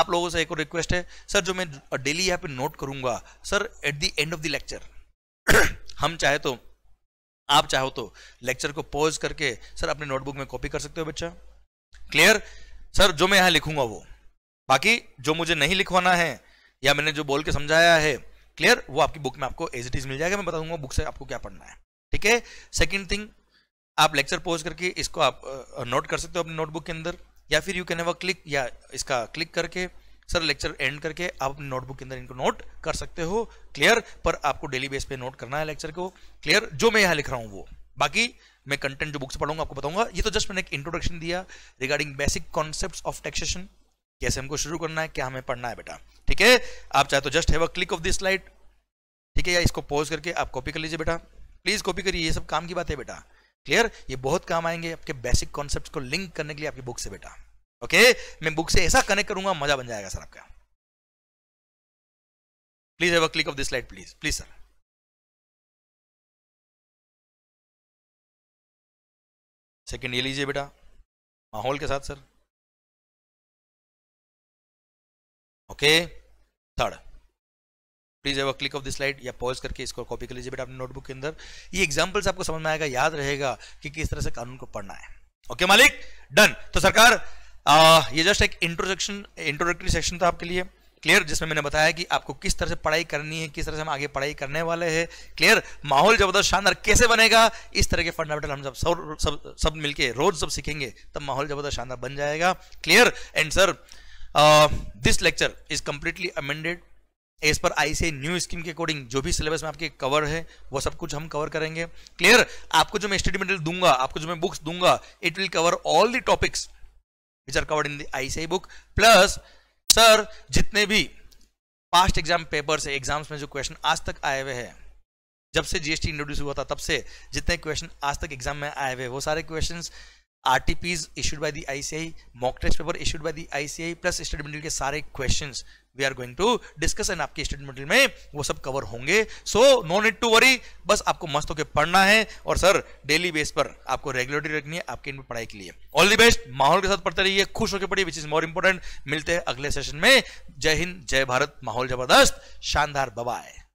आप लोगों से एक और रिक्वेस्ट है सर जो मैं डेली यहाँ पे नोट करूंगा sir at the end of the lecture हम चाहे तो आप चाहो तो लेक्चर को पॉज करके सर अपने नोटबुक में कॉपी कर सकते हो बच्चा क्लियर सर जो मैं यहां लिखूंगा वो बाकी जो मुझे नहीं लिखवाना है या मैंने जो बोल के समझाया है क्लियर वो आपकी बुक में आपको एज इट इज मिल जाएगा मैं बताऊंगा बुक से आपको क्या पढ़ना है ठीक है सेकेंड थिंग आप लेक्चर पोज करके इसको आप नोट कर सकते हो अपने नोटबुक के अंदर या फिर you can have a click या इसका क्लिक करके सर लेक्चर एंड करके आप अपने नोटबुक के अंदर इनको नोट कर सकते हो क्लियर पर आपको डेली बेस पे नोट करना है लेक्चर को क्लियर जो मैं यहाँ लिख रहा हूँ वो बाकी मैं कंटेंट जो बुक से पढ़ूंगा आपको बताऊंगा ये तो जस्ट मैंने एक इंट्रोडक्शन दिया regarding basic concept of taxation कैसे हमको शुरू करना है क्या हमें पढ़ना है बेटा ठीक है आप चाहे तो just have a click of this slide ठीक है या इसको पॉज करके आप कॉपी कर लीजिए बेटा प्लीज कॉपी करिए ये सब काम की बात है बेटा क्लियर ये बहुत काम आएंगे आपके बेसिक कॉन्सेप्ट को लिंक करने के लिए आपकी बुक से बेटा ओके मैं बुक से ऐसा कनेक्ट करूंगा मजा बन जाएगा सर आपका please have a click of this slide please please sir second ये लीजिए बेटा माहौल के साथ sir okay third please have a click of this slide या पॉज करके इसको कॉपी कर लीजिए बेटा अपने नोटबुक के अंदर ये एग्जांपल्स आपको समझ में आएगा याद रहेगा कि किस तरह से कानून को पढ़ना है ओके okay, मालिक डन तो सरकार ये जस्ट एक इंट्रोडक्शन इंट्रोडक्टरी सेक्शन था आपके लिए क्लियर जिसमें मैंने बताया कि आपको किस तरह से पढ़ाई करनी है किस तरह से हम आगे पढ़ाई करने वाले हैं क्लियर माहौल जबरदस्त शानदार कैसे बनेगा इस तरह के फंडामेंटल हम सब सब सब, सब मिलके रोज सब सीखेंगे तब माहौल जबरदस्त शानदार बन जाएगा clear and sir this lecture is completely amended as per I new scheme के अकॉर्डिंग जो भी सिलेबस में आपके कवर है वो सब कुछ हम कवर करेंगे क्लियर आपको जो मैं स्टडी मेटेरियल दूंगा आपको जो मैं बुक्स दूंगा it will cover all the topics which are covered in the ICI book plus sir जितने भी पास्ट एग्जाम पेपर्स है एग्जाम्स में जो क्वेश्चन आज तक आए हुए हैं जब से जीएसटी इंट्रोड्यूस हुआ था तब से जितने क्वेश्चन आज तक एग्जाम में आए हुए वो सारे question are T issued issued by the ICI mock test paper issued by the ICI plus study के सारे question we are going to discuss and आपके स्टडी मटेरियल में वो सब कवर होंगे so no need to worry बस आपको मस्त होकर पढ़ना है और सर डेली बेस पर आपको रेगुलरिटी रखनी है आपके इनमें पढ़ाई के लिए ऑल दी बेस्ट माहौल के साथ पढ़ते रहिए खुश होकर पढ़िए विच इज मोर इंपोर्टेंट मिलते हैं अगले सेशन में जय हिंद जय भारत माहौल जबरदस्त शानदार बबाए